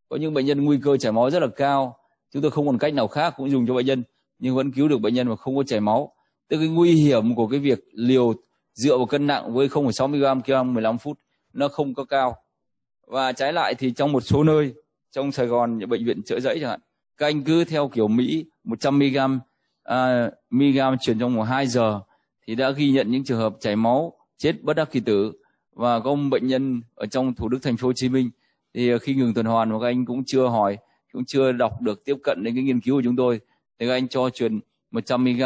có những bệnh nhân nguy cơ chảy máu rất là cao chúng tôi không còn cách nào khác cũng dùng cho bệnh nhân nhưng vẫn cứu được bệnh nhân mà không có chảy máu tức cái nguy hiểm của cái việc liều dựa vào cân nặng với 0,60 gram kg 15 phút nó không có cao và trái lại thì trong một số nơi trong Sài Gòn bệnh viện chợ rẫy chẳng hạn các anh cứ theo kiểu Mỹ 100 mg à, mg truyền trong một 2 giờ thì đã ghi nhận những trường hợp chảy máu chết bất đắc kỳ tử và có một bệnh nhân ở trong thủ đức thành phố hồ chí minh thì ờ, khi ngừng tuần hoàn mà các anh cũng chưa hỏi cũng chưa đọc được tiếp cận đến cái nghiên cứu của chúng tôi thì các anh cho truyền 100 mg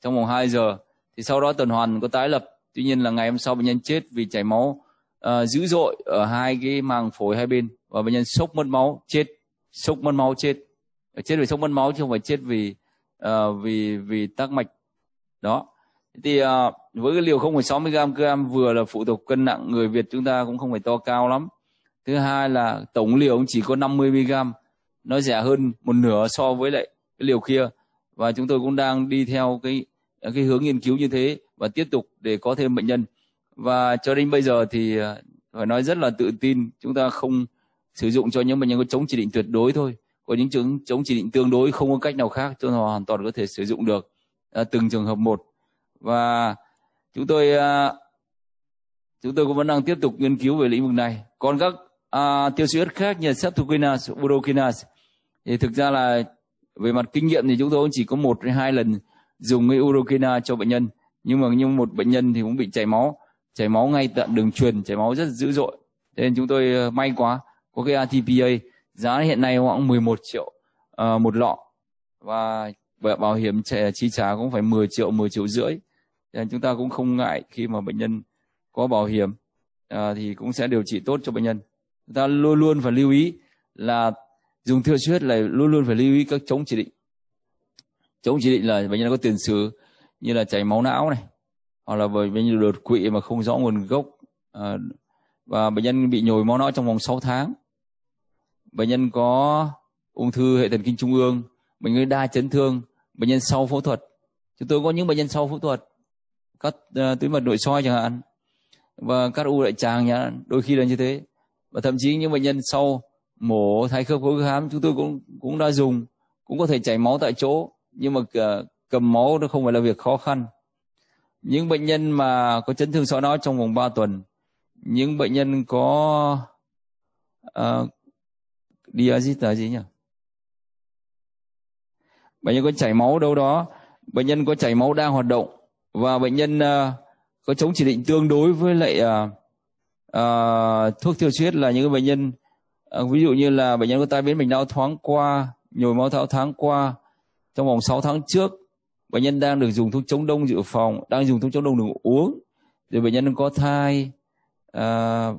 trong vòng 2 giờ thì sau đó tuần hoàn có tái lập tuy nhiên là ngày hôm sau bệnh nhân chết vì chảy máu uh, dữ dội ở hai cái màng phổi hai bên và bệnh nhân sốc mất máu chết sốc mất máu chết chết vì sốc mất máu chứ không phải chết vì uh, vì vì tắc mạch đó thì uh, với cái liều 0,60 g vừa là phụ thuộc cân nặng người Việt chúng ta cũng không phải to cao lắm thứ hai là tổng liều chỉ có 50 mg nó rẻ hơn một nửa so với lại cái liều kia và chúng tôi cũng đang đi theo cái cái hướng nghiên cứu như thế và tiếp tục để có thêm bệnh nhân và cho đến bây giờ thì à, phải nói rất là tự tin chúng ta không sử dụng cho những bệnh nhân có chống chỉ định tuyệt đối thôi có những chứng chống chỉ định tương đối không có cách nào khác cho họ hoàn toàn có thể sử dụng được à, từng trường hợp một và chúng tôi à, chúng tôi cũng vẫn đang tiếp tục nghiên cứu về lĩnh vực này còn các à, tiêu sĩ ớt khác như Septuagintas, Urokinas thì thực ra là về mặt kinh nghiệm thì chúng tôi cũng chỉ có một hai lần dùng cái Urokina cho bệnh nhân nhưng mà nhưng một bệnh nhân thì cũng bị chảy máu chảy máu ngay tận đường truyền chảy máu rất dữ dội nên chúng tôi à, may quá có cái ATPA giá hiện nay khoảng 11 triệu uh, một lọ và bảo hiểm chi trả cũng phải 10 triệu 10 triệu rưỡi nên chúng ta cũng không ngại khi mà bệnh nhân có bảo hiểm à, thì cũng sẽ điều trị tốt cho bệnh nhân chúng ta luôn luôn phải lưu ý là dùng tiêu huyết là luôn luôn phải lưu ý các chống chỉ định chống chỉ định là bệnh nhân có tiền sử như là chảy máu não này hoặc là bởi bệnh nhân đột quỵ mà không rõ nguồn gốc à, và bệnh nhân bị nhồi máu não trong vòng 6 tháng bệnh nhân có ung thư hệ thần kinh trung ương bệnh nhân đa chấn thương bệnh nhân sau phẫu thuật chúng tôi có những bệnh nhân sau phẫu thuật cắt uh, ờ, túi mật nội soi chẳng hạn và cắt u đại tràng chẳng đôi khi là như thế và thậm chí những bệnh nhân sau mổ thái khớp khối khám chúng tôi cũng cũng đã dùng cũng có thể chảy máu tại chỗ nhưng mà uh, cầm máu nó không phải là việc khó khăn những bệnh nhân mà có chấn thương sọ não trong vòng 3 tuần những bệnh nhân có uh, ờ, diasis là gì nhỉ bệnh nhân có chảy máu đâu đó bệnh nhân có chảy máu đang hoạt động và bệnh nhân ờ, có chống chỉ định tương đối với lại ờ, ờ, thuốc tiêu huyết là những bệnh nhân ví dụ như là bệnh nhân có tai biến mạch não thoáng qua nhồi máu não tháng qua trong vòng 6 tháng trước bệnh nhân đang được dùng thuốc chống đông dự phòng đang dùng thuốc chống đông đường uống rồi bệnh nhân có thai uh,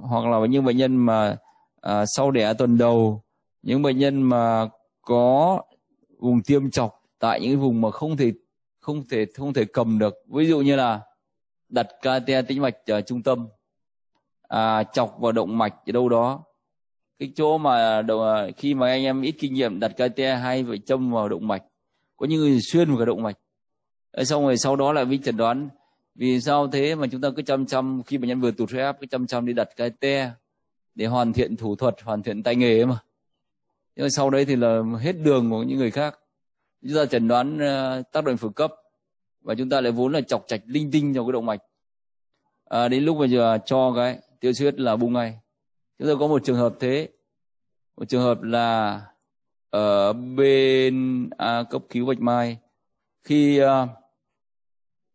hoặc là những bệnh nhân mà uh, sau đẻ tuần đầu những bệnh nhân mà có vùng tiêm chọc tại những vùng mà không thể không thể không thể cầm được ví dụ như là đặt catheter tĩnh mạch ở trung tâm à, chọc vào động mạch ở đâu đó cái chỗ mà đầu, à, khi mà anh em ít kinh nghiệm đặt catheter hay phải châm vào động mạch có những người xuyên vào cả động mạch ờ, xong rồi sau đó lại bị chẩn đoán vì sao thế mà chúng ta cứ chăm chăm khi bệnh nhân vừa tụt huyết áp cứ chăm chăm đi đặt cái để hoàn thiện thủ thuật hoàn thiện tay nghề ấy mà nhưng mà sau đấy thì là hết đường của những người khác chúng ta chẩn đoán ờ, tác động phổi cấp và chúng ta lại vốn là chọc chạch linh tinh trong cái động mạch à, đến lúc bây giờ cho cái tiêu huyết là bung ngay chúng ta có một trường hợp thế một trường hợp là ở bên à, cấp cứu bạch mai khi à,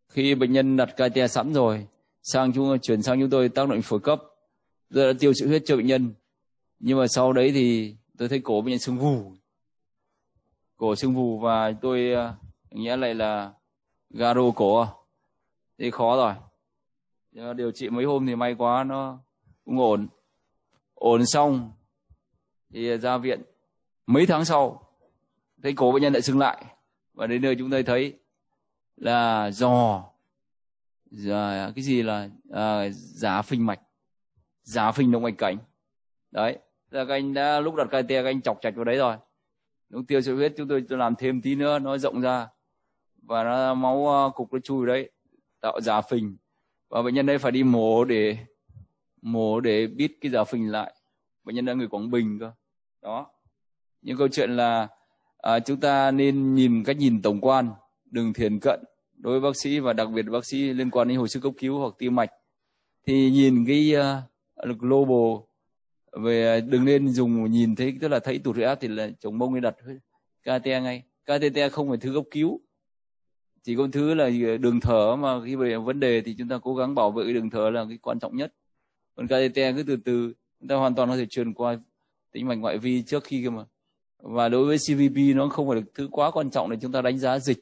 khi bệnh nhân đặt catheter sẵn rồi sang chúng chuyển sang chúng tôi tác động phổi cấp tôi đã tiêu sự huyết cho bệnh nhân nhưng mà sau đấy thì tôi thấy cổ bệnh nhân sưng vù cổ xương mù và tôi ờ, nghĩa lại là garo cổ thì khó rồi điều trị mấy hôm thì may quá nó cũng ổn ổn xong thì ra viện mấy tháng sau thấy cổ bệnh nhân lại sưng lại và đến nơi chúng tôi thấy là giò giờ cái gì là à, ờ, giá phình mạch giả phình động mạch cảnh đấy là các anh đã lúc đặt cây tia các anh chọc chạch vào đấy rồi Lúc tiêu sẽ huyết chúng tôi, tôi làm thêm tí nữa nó rộng ra và nó máu ờ, cục nó chui đấy tạo giả phình và bệnh nhân đây phải đi mổ để mổ để bít cái giả phình lại bệnh nhân là người Quảng Bình cơ đó những câu chuyện là à, chúng ta nên nhìn cách nhìn tổng quan đừng thiền cận đối với bác sĩ và đặc biệt bác sĩ liên quan đến hồi sức cấp cứu hoặc tim mạch thì nhìn cái uh, ờ, global về à, đừng nên dùng nhìn thấy tức là thấy tụt huyết áp thì là chồng mông nên đặt KTA ngay KTA không phải thứ cấp cứu chỉ có thứ là à, đường thở mà khi về vấn đề thì chúng ta cố gắng bảo vệ cái đường thở là cái quan trọng nhất còn KTT cứ từ từ chúng ta hoàn toàn có thể truyền qua tĩnh mạch ngoại vi trước khi kia mà và đối với CVP nó không phải là thứ quá quan trọng để chúng ta đánh giá dịch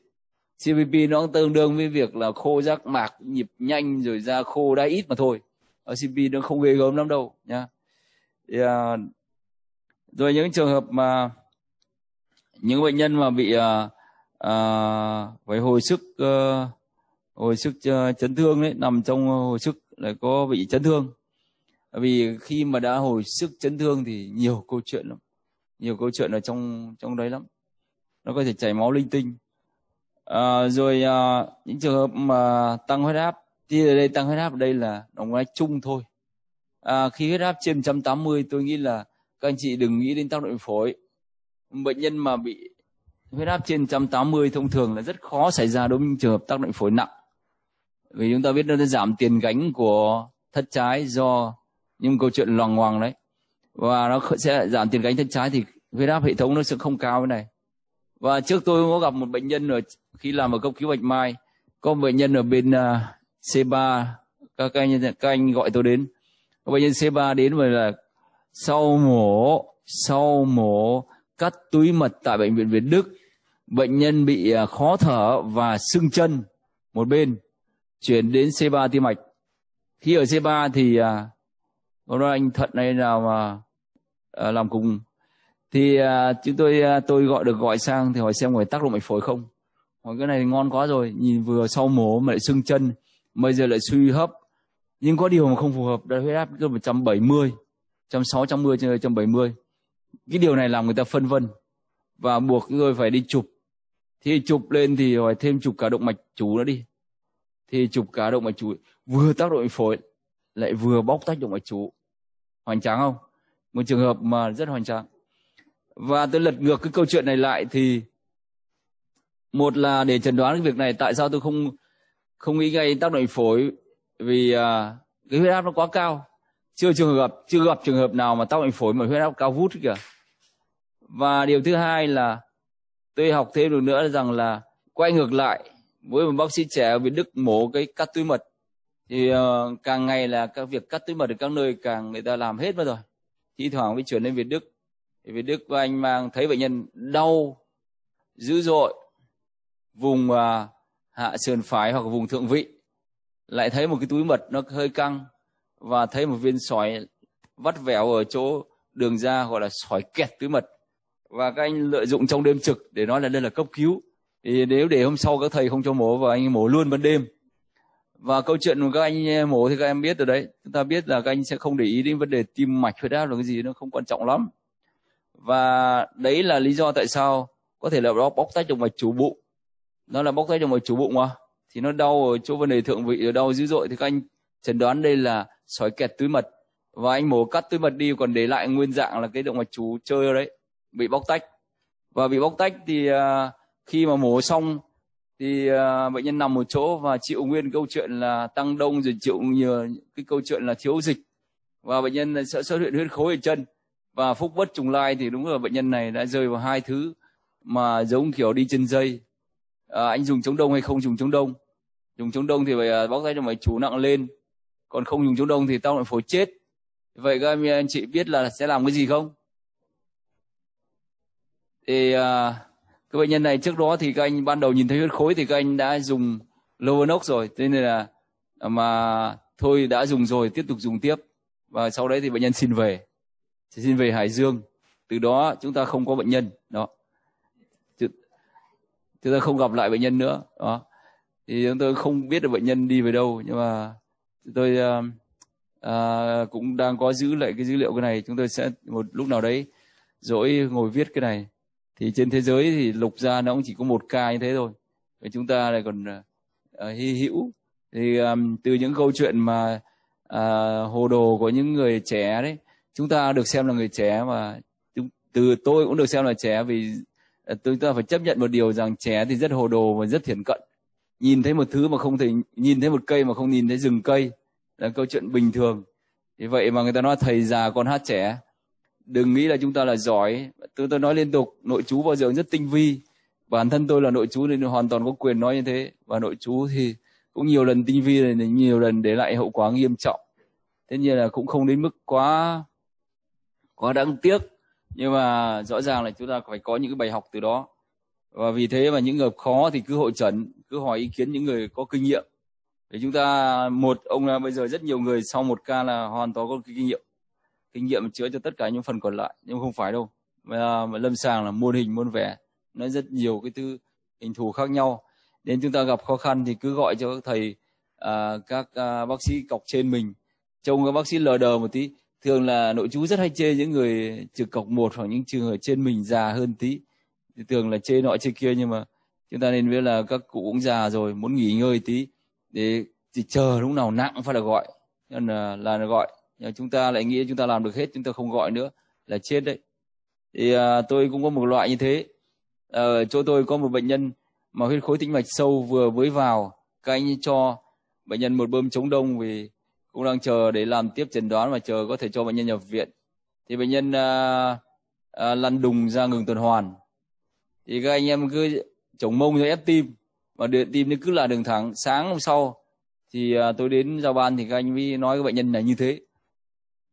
CVP nó tương đương với việc là khô giác mạc nhịp nhanh rồi da khô đá ít mà thôi ở CVP nó không ghê gớm lắm đâu nhá À, rồi những trường hợp mà những bệnh nhân mà bị uh, uh, phải hồi sức uh, hồi sức ờ, chấn thương đấy nằm trong hồi sức lại có bị chấn thương vì khi mà đã hồi sức chấn thương thì nhiều câu chuyện lắm nhiều câu chuyện ở trong trong đấy lắm nó có thể chảy máu linh tinh à, rồi à, những trường hợp mà tăng huyết áp thì ở đây tăng huyết áp ở đây là động nói chung thôi à, khi huyết áp trên 180 tôi nghĩ là các anh chị đừng nghĩ đến tác động phổi bệnh nhân mà bị huyết áp trên 180 thông thường là rất khó xảy ra đối với trường hợp tác động phổi nặng vì chúng ta biết nó sẽ giảm tiền gánh của thất trái do những câu chuyện loằng ngoằng đấy và nó sẽ giảm tiền gánh thất trái thì huyết áp hệ thống nó sẽ không cao thế này và trước tôi có gặp một bệnh nhân ở khi làm ở cấp cứu bạch mai có một bệnh nhân ở bên uh, à, C3 các anh các anh gọi tôi đến nhân C3 đến rồi là sau mổ sau mổ cắt túi mật tại bệnh viện Việt Đức bệnh nhân bị à, khó thở và sưng chân một bên chuyển đến C3 tim mạch khi ở C3 thì à, có nói anh thận này nào mà à, làm cùng thì chúng tôi tôi gọi được gọi sang thì hỏi xem ngoài tác động mạch phổi không hỏi cái này ngon quá rồi nhìn vừa sau mổ mà lại sưng chân bây giờ lại suy hấp nhưng có điều mà không phù hợp đấy huyết áp lên 170 160 170 trên 170 cái điều này làm người ta phân vân và buộc người phải đi chụp thì chụp lên thì phải thêm chụp cả động mạch chủ nữa đi thì chụp cả động mạch chủ vừa tác động phổi lại vừa bóc tách động mạch chủ hoành tráng không một trường hợp mà rất hoành tráng và tôi lật ngược cái câu chuyện này lại thì một là để chẩn đoán cái việc này tại sao tôi không không nghĩ ngay tác động phổi vì uh, cái huyết áp nó quá cao chưa trường hợp chưa gặp trường hợp nào mà tắc mạch phổi mà huyết áp cao vút kìa và điều thứ hai là tôi học thêm được nữa rằng là quay ngược lại với một bác sĩ trẻ ở Việt Đức mổ cái cắt túi mật thì uh, càng ngày là các việc cắt túi mật ở các nơi càng người ta làm hết mất rồi thi thoảng mới chuyển lên Việt Đức thì Việt Đức và anh mang thấy bệnh nhân đau dữ dội vùng uh, hạ sườn phải hoặc vùng thượng vị lại thấy một cái túi mật nó hơi căng và thấy một viên sỏi vắt vẻo ở chỗ đường ra gọi là sỏi kẹt túi mật và các anh lợi dụng trong đêm trực để nói là đây là cấp cứu thì nếu để hôm sau các thầy không cho mổ và anh mổ luôn ban đêm và câu chuyện của các anh mổ thì các em biết rồi đấy chúng ta biết là các anh sẽ không để ý đến vấn đề tim mạch huyết áp là cái gì nó không quan trọng lắm và đấy là lý do tại sao có thể là đó bóc tách động mạch chủ bụng nó là bóc tách động mạch chủ bụng mà thì nó đau ở chỗ vấn đề thượng vị rồi đau dữ dội thì các anh chẩn đoán đây là sỏi kẹt túi mật và anh mổ cắt túi mật đi còn để lại nguyên dạng là cái động mạch chủ chơi đấy bị bóc tách và bị bóc tách thì uh, khi mà mổ xong thì uh, bệnh nhân nằm một chỗ và chịu nguyên câu chuyện là tăng đông rồi chịu nhiều cái câu chuyện là thiếu dịch và bệnh nhân sẽ xuất hiện huyết khối ở chân và phúc bất trùng lai thì đúng là bệnh nhân này đã rơi vào hai thứ mà giống kiểu đi chân dây à, anh dùng chống đông hay không dùng chống đông dùng chống đông thì phải bóc tách cho mày chú nặng lên còn không dùng chống đông thì tao lại phổi chết vậy các anh chị biết là sẽ làm cái gì không thì à, cái bệnh nhân này trước đó thì các anh ban đầu nhìn thấy huyết khối thì các anh đã dùng Lovenox rồi thế nên là mà thôi đã dùng rồi tiếp tục dùng tiếp và sau đấy thì bệnh nhân xin về xin về Hải Dương từ đó chúng ta không có bệnh nhân chúng ta không gặp lại bệnh nhân nữa đó thì chúng tôi không biết được bệnh nhân đi về đâu nhưng mà chúng tôi uh, uh, cũng đang có giữ lại cái dữ liệu cái này chúng tôi sẽ một lúc nào đấy dỗi ngồi viết cái này thì trên thế giới thì lục ra nó cũng chỉ có một ca như thế thôi và chúng ta lại còn uh, hy hữu thì um, từ những câu chuyện mà uh, hồ đồ của những người trẻ đấy chúng ta được xem là người trẻ mà chúng, từ tôi cũng được xem là trẻ vì chúng ờ, ta phải chấp nhận một điều rằng trẻ thì rất hồ đồ và rất thiển cận nhìn thấy một thứ mà không thể nhìn thấy một cây mà không nhìn thấy rừng cây là câu chuyện bình thường vì vậy mà người ta nói thầy già con hát trẻ đừng nghĩ là chúng ta là giỏi tôi tôi nói liên tục nội chú bao giờ rất tinh vi bản thân tôi là nội chú nên hoàn toàn có quyền nói như thế và nội chú thì cũng nhiều lần tinh vi này nhiều lần để lại hậu quả nghiêm trọng thế nhiên là cũng không đến mức quá quá đáng tiếc nhưng mà rõ ràng là chúng ta phải có những cái bài học từ đó và vì thế mà những người khó thì cứ hội trần cứ hỏi ý kiến những người có kinh nghiệm để chúng ta một ông là bây giờ rất nhiều người sau một ca là hoàn toàn có kinh nghiệm kinh nghiệm chữa cho tất cả những phần còn lại nhưng không phải đâu mà, mà lâm sàng là muôn hình môn vẻ nó rất nhiều cái thứ hình thù khác nhau nên chúng ta gặp khó khăn thì cứ gọi cho các thầy à, các à, bác sĩ cọc trên mình trông các bác sĩ lờ đờ một tí thường là nội chú rất hay chê những người trực cọc một hoặc những trường ở trên mình già hơn tí thì thường là chê nọ chê kia nhưng mà chúng ta nên biết là các cụ cũng già rồi muốn nghỉ ngơi tí để thì chờ lúc nào nặng phải là gọi nên là, là gọi nhưng chúng ta lại nghĩ chúng ta làm được hết chúng ta không gọi nữa là chết đấy thì à, tôi cũng có một loại như thế ờ, ở chỗ tôi có một bệnh nhân mà huyết khối tĩnh mạch sâu vừa mới vào các anh cho bệnh nhân một bơm chống đông vì cũng đang chờ để làm tiếp chẩn đoán và chờ có thể cho bệnh nhân nhập viện thì bệnh nhân à, à, lăn đùng ra ngừng tuần hoàn thì các anh em cứ chống mông rồi ép tim và điện tim nó cứ là đường thẳng sáng hôm sau thì à, tôi đến giao ban thì các anh mới nói với bệnh nhân là như thế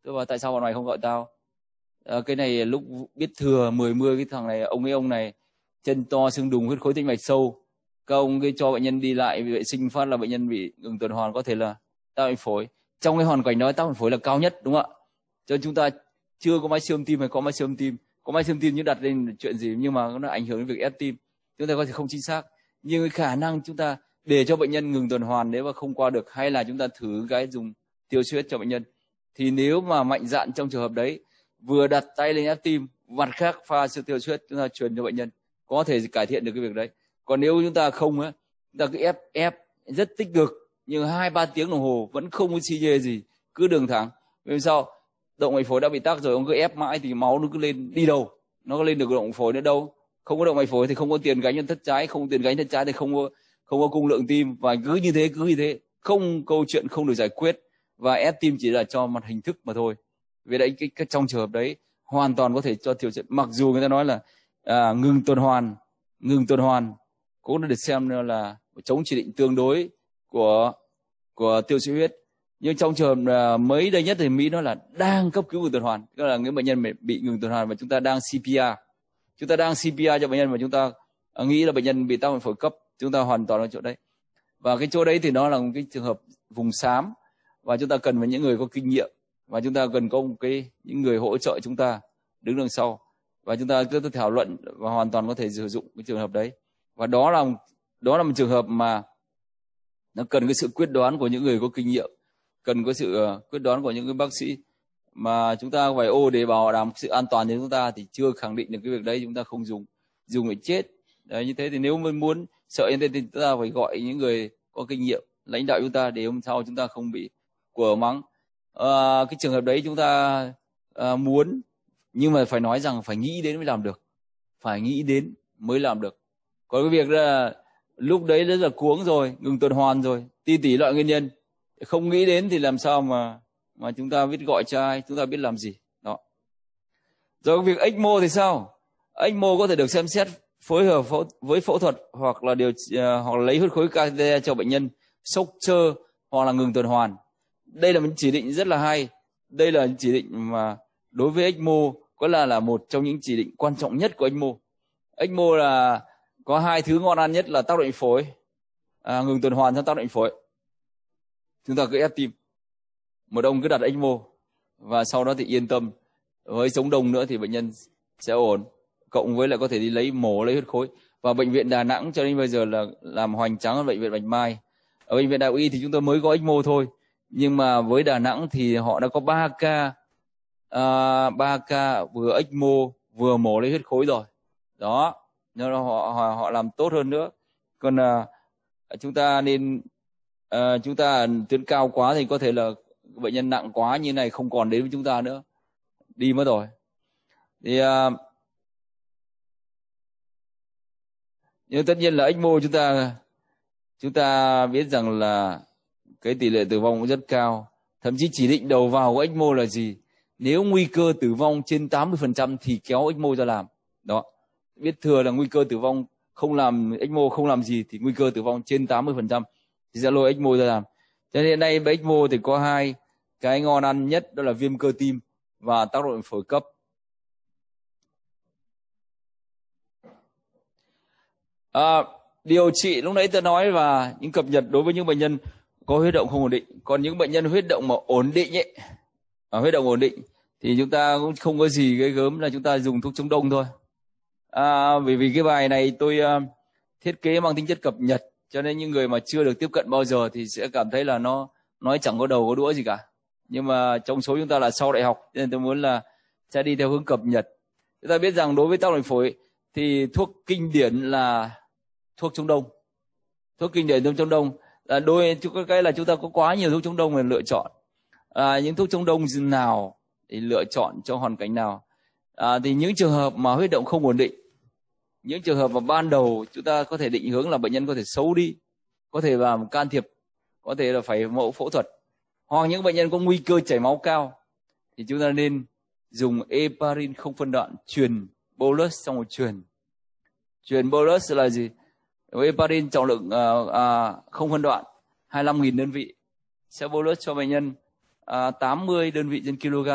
tôi bảo tại sao bọn mày không gọi tao à, cái này lúc biết thừa mười mưa cái thằng này ông ấy ông này chân to xương đùng huyết khối tĩnh mạch sâu các ông cái cho bệnh nhân đi lại vệ sinh phát là bệnh nhân bị ngừng tuần hoàn có thể là tạo bệnh phổi trong cái hoàn cảnh đó tác phản phối là cao nhất đúng không ạ cho nên chúng ta chưa có máy siêu âm tim hay có máy siêu âm tim có máy siêu âm tim nhưng đặt lên chuyện gì nhưng mà nó ảnh hưởng đến việc ép tim chúng ta có thể không chính xác nhưng cái khả năng chúng ta để cho bệnh nhân ngừng tuần hoàn nếu mà không qua được hay là chúng ta thử cái dùng tiêu suyết cho bệnh nhân thì nếu mà mạnh dạn trong trường hợp đấy vừa đặt tay lên ép tim mặt khác pha siêu tiêu suyết chúng ta truyền cho bệnh nhân có thể cải thiện được cái việc đấy còn nếu chúng ta không á chúng ta cứ ép ép rất tích cực nhưng hai ba tiếng đồng hồ vẫn không có xi nhê gì cứ đường thẳng vì sao động mạch phổi đã bị tắc rồi ông cứ ép mãi thì máu nó cứ lên đi đâu nó có lên được động phổi nữa đâu không có động mạch phổi thì không có tiền gánh nhân thất trái không có tiền gánh thất trái thì không có không có cung lượng tim và cứ như thế cứ như thế không câu chuyện không được giải quyết và ép tim chỉ là cho mặt hình thức mà thôi vì đấy cái, cái trong trường hợp đấy hoàn toàn có thể cho tiểu chuyện mặc dù người ta nói là à, ngừng tuần hoàn ngừng tuần hoàn cũng được xem là chống chỉ định tương đối của của tiêu sợi huyết nhưng trong trường mới đây nhất thì mỹ nó là đang cấp cứu ngừng tuần hoàn tức là những bệnh nhân bị ngừng tuần hoàn và chúng ta đang cpr chúng ta đang cpr cho bệnh nhân mà chúng ta nghĩ là bệnh nhân bị tắc nghẽn phổi cấp chúng ta hoàn toàn ở chỗ đấy và cái chỗ đấy thì nó là một cái trường hợp vùng xám và chúng ta cần phải những người có kinh nghiệm và chúng ta cần có một cái những người hỗ trợ chúng ta đứng đằng sau và chúng ta cứ thảo luận và hoàn toàn có thể sử dụng cái trường hợp đấy và đó là đó là một trường hợp mà nó cần cái sự quyết đoán của những người có kinh nghiệm cần có sự ờ, quyết đoán của những cái bác sĩ mà chúng ta phải ô để bảo đảm sự an toàn cho chúng ta thì chưa khẳng định được cái việc đấy chúng ta không dùng dùng để chết đấy, như thế thì nếu mình muốn sợ như thế thì chúng ta phải gọi những người có kinh nghiệm lãnh đạo chúng ta để hôm sau chúng ta không bị của mắng à, cái trường hợp đấy chúng ta à, muốn nhưng mà phải nói rằng phải nghĩ đến mới làm được phải nghĩ đến mới làm được còn cái việc là lúc đấy rất là cuống rồi ngừng tuần hoàn rồi ti tỷ loại nguyên nhân không nghĩ đến thì làm sao mà mà chúng ta biết gọi cho ai chúng ta biết làm gì đó rồi việc ecmo thì sao ecmo có thể được xem xét phối hợp phẫu, với phẫu thuật hoặc là điều uh, hoặc là lấy huyết khối catheter cho bệnh nhân sốc trơ hoặc là ngừng tuần hoàn đây là một chỉ định rất là hay đây là chỉ định mà đối với ecmo có là là một trong những chỉ định quan trọng nhất của ecmo ecmo là có hai thứ ngon ăn nhất là tác động phổi à, ngừng tuần hoàn trong tác động phổi chúng ta cứ ép tim một ông cứ đặt ECMO và sau đó thì yên tâm với chống đông nữa thì bệnh nhân sẽ ổn cộng với lại có thể đi lấy mổ lấy huyết khối và bệnh viện Đà Nẵng cho đến bây giờ là làm hoành tráng ở bệnh viện Bạch Mai ở bệnh viện Đại Y thì chúng tôi mới có ECMO thôi nhưng mà với Đà Nẵng thì họ đã có 3 ca uh, ca vừa ECMO vừa mổ lấy huyết khối rồi đó nó họ họ họ làm tốt hơn nữa còn à, chúng ta nên à, chúng ta tuyến cao quá thì có thể là bệnh nhân nặng quá như này không còn đến với chúng ta nữa đi mất rồi thì à, nhưng tất nhiên là ECMO chúng ta chúng ta biết rằng là cái tỷ lệ tử vong cũng rất cao thậm chí chỉ định đầu vào của ECMO là gì nếu nguy cơ tử vong trên 80% thì kéo ECMO ra làm đó biết thừa là nguy cơ tử vong không làm ECMO không làm gì thì nguy cơ tử vong trên 80% thì sẽ lôi ECMO ra làm. Cho nên hiện nay với ECMO thì có hai cái ngon ăn nhất đó là viêm cơ tim và tác động phổi cấp. À, điều trị lúc nãy tôi nói và những cập nhật đối với những bệnh nhân có huyết động không ổn định. Còn những bệnh nhân huyết động mà ổn định ấy, mà huyết động ổn định thì chúng ta cũng không có gì gây gớm là chúng ta dùng thuốc chống đông thôi à, bởi vì cái bài này tôi uh, thiết kế mang tính chất cập nhật cho nên những người mà chưa được tiếp cận bao giờ thì sẽ cảm thấy là nó nói chẳng có đầu có đuôi gì cả nhưng mà trong số chúng ta là sau đại học nên tôi muốn là sẽ đi theo hướng cập nhật chúng ta biết rằng đối với tắc mạch phổi thì thuốc kinh điển là thuốc chống đông thuốc kinh điển thuốc chống đông là đôi cái là chúng ta có quá nhiều thuốc chống đông để lựa chọn à, những thuốc chống đông nào để lựa chọn cho hoàn cảnh nào à, thì những trường hợp mà huyết động không ổn định những trường hợp mà ban đầu chúng ta có thể định hướng là bệnh nhân có thể xấu đi có thể làm can thiệp có thể là phải mẫu phẫu thuật hoặc những bệnh nhân có nguy cơ chảy máu cao thì chúng ta nên dùng eparin không phân đoạn truyền bolus trong một truyền truyền bolus là gì Eparin trọng lượng à, à, không phân đoạn 25.000 đơn vị sẽ bolus cho bệnh nhân à, 80 đơn vị trên kg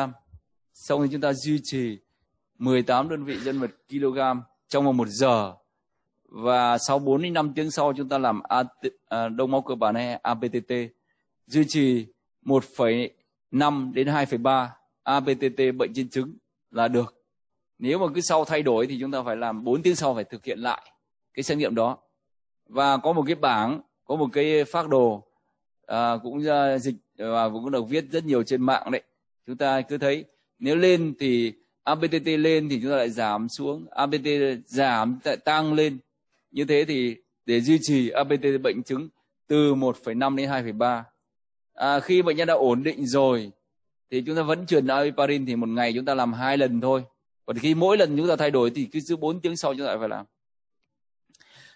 xong thì chúng ta duy trì 18 đơn vị trên một kg trong vòng một giờ và sau 4 đến 5 tiếng sau chúng ta làm à, đông máu cơ bản hay APTT duy trì 1,5 đến 2,3 APTT bệnh nhân chứng là được. Nếu mà cứ sau thay đổi thì chúng ta phải làm 4 tiếng sau phải thực hiện lại cái xét nghiệm đó. Và có một cái bảng, có một cái phác đồ à, cũng dịch và cũng được viết rất nhiều trên mạng đấy. Chúng ta cứ thấy nếu lên thì ABTT lên thì chúng ta lại giảm xuống ABT giảm lại tăng lên như thế thì để duy trì ABT bệnh chứng từ 1,5 đến 2,3 à, khi bệnh nhân đã ổn định rồi thì chúng ta vẫn truyền apiparin thì một ngày chúng ta làm hai lần thôi còn khi mỗi lần chúng ta thay đổi thì cứ giữ 4 tiếng sau chúng ta lại phải làm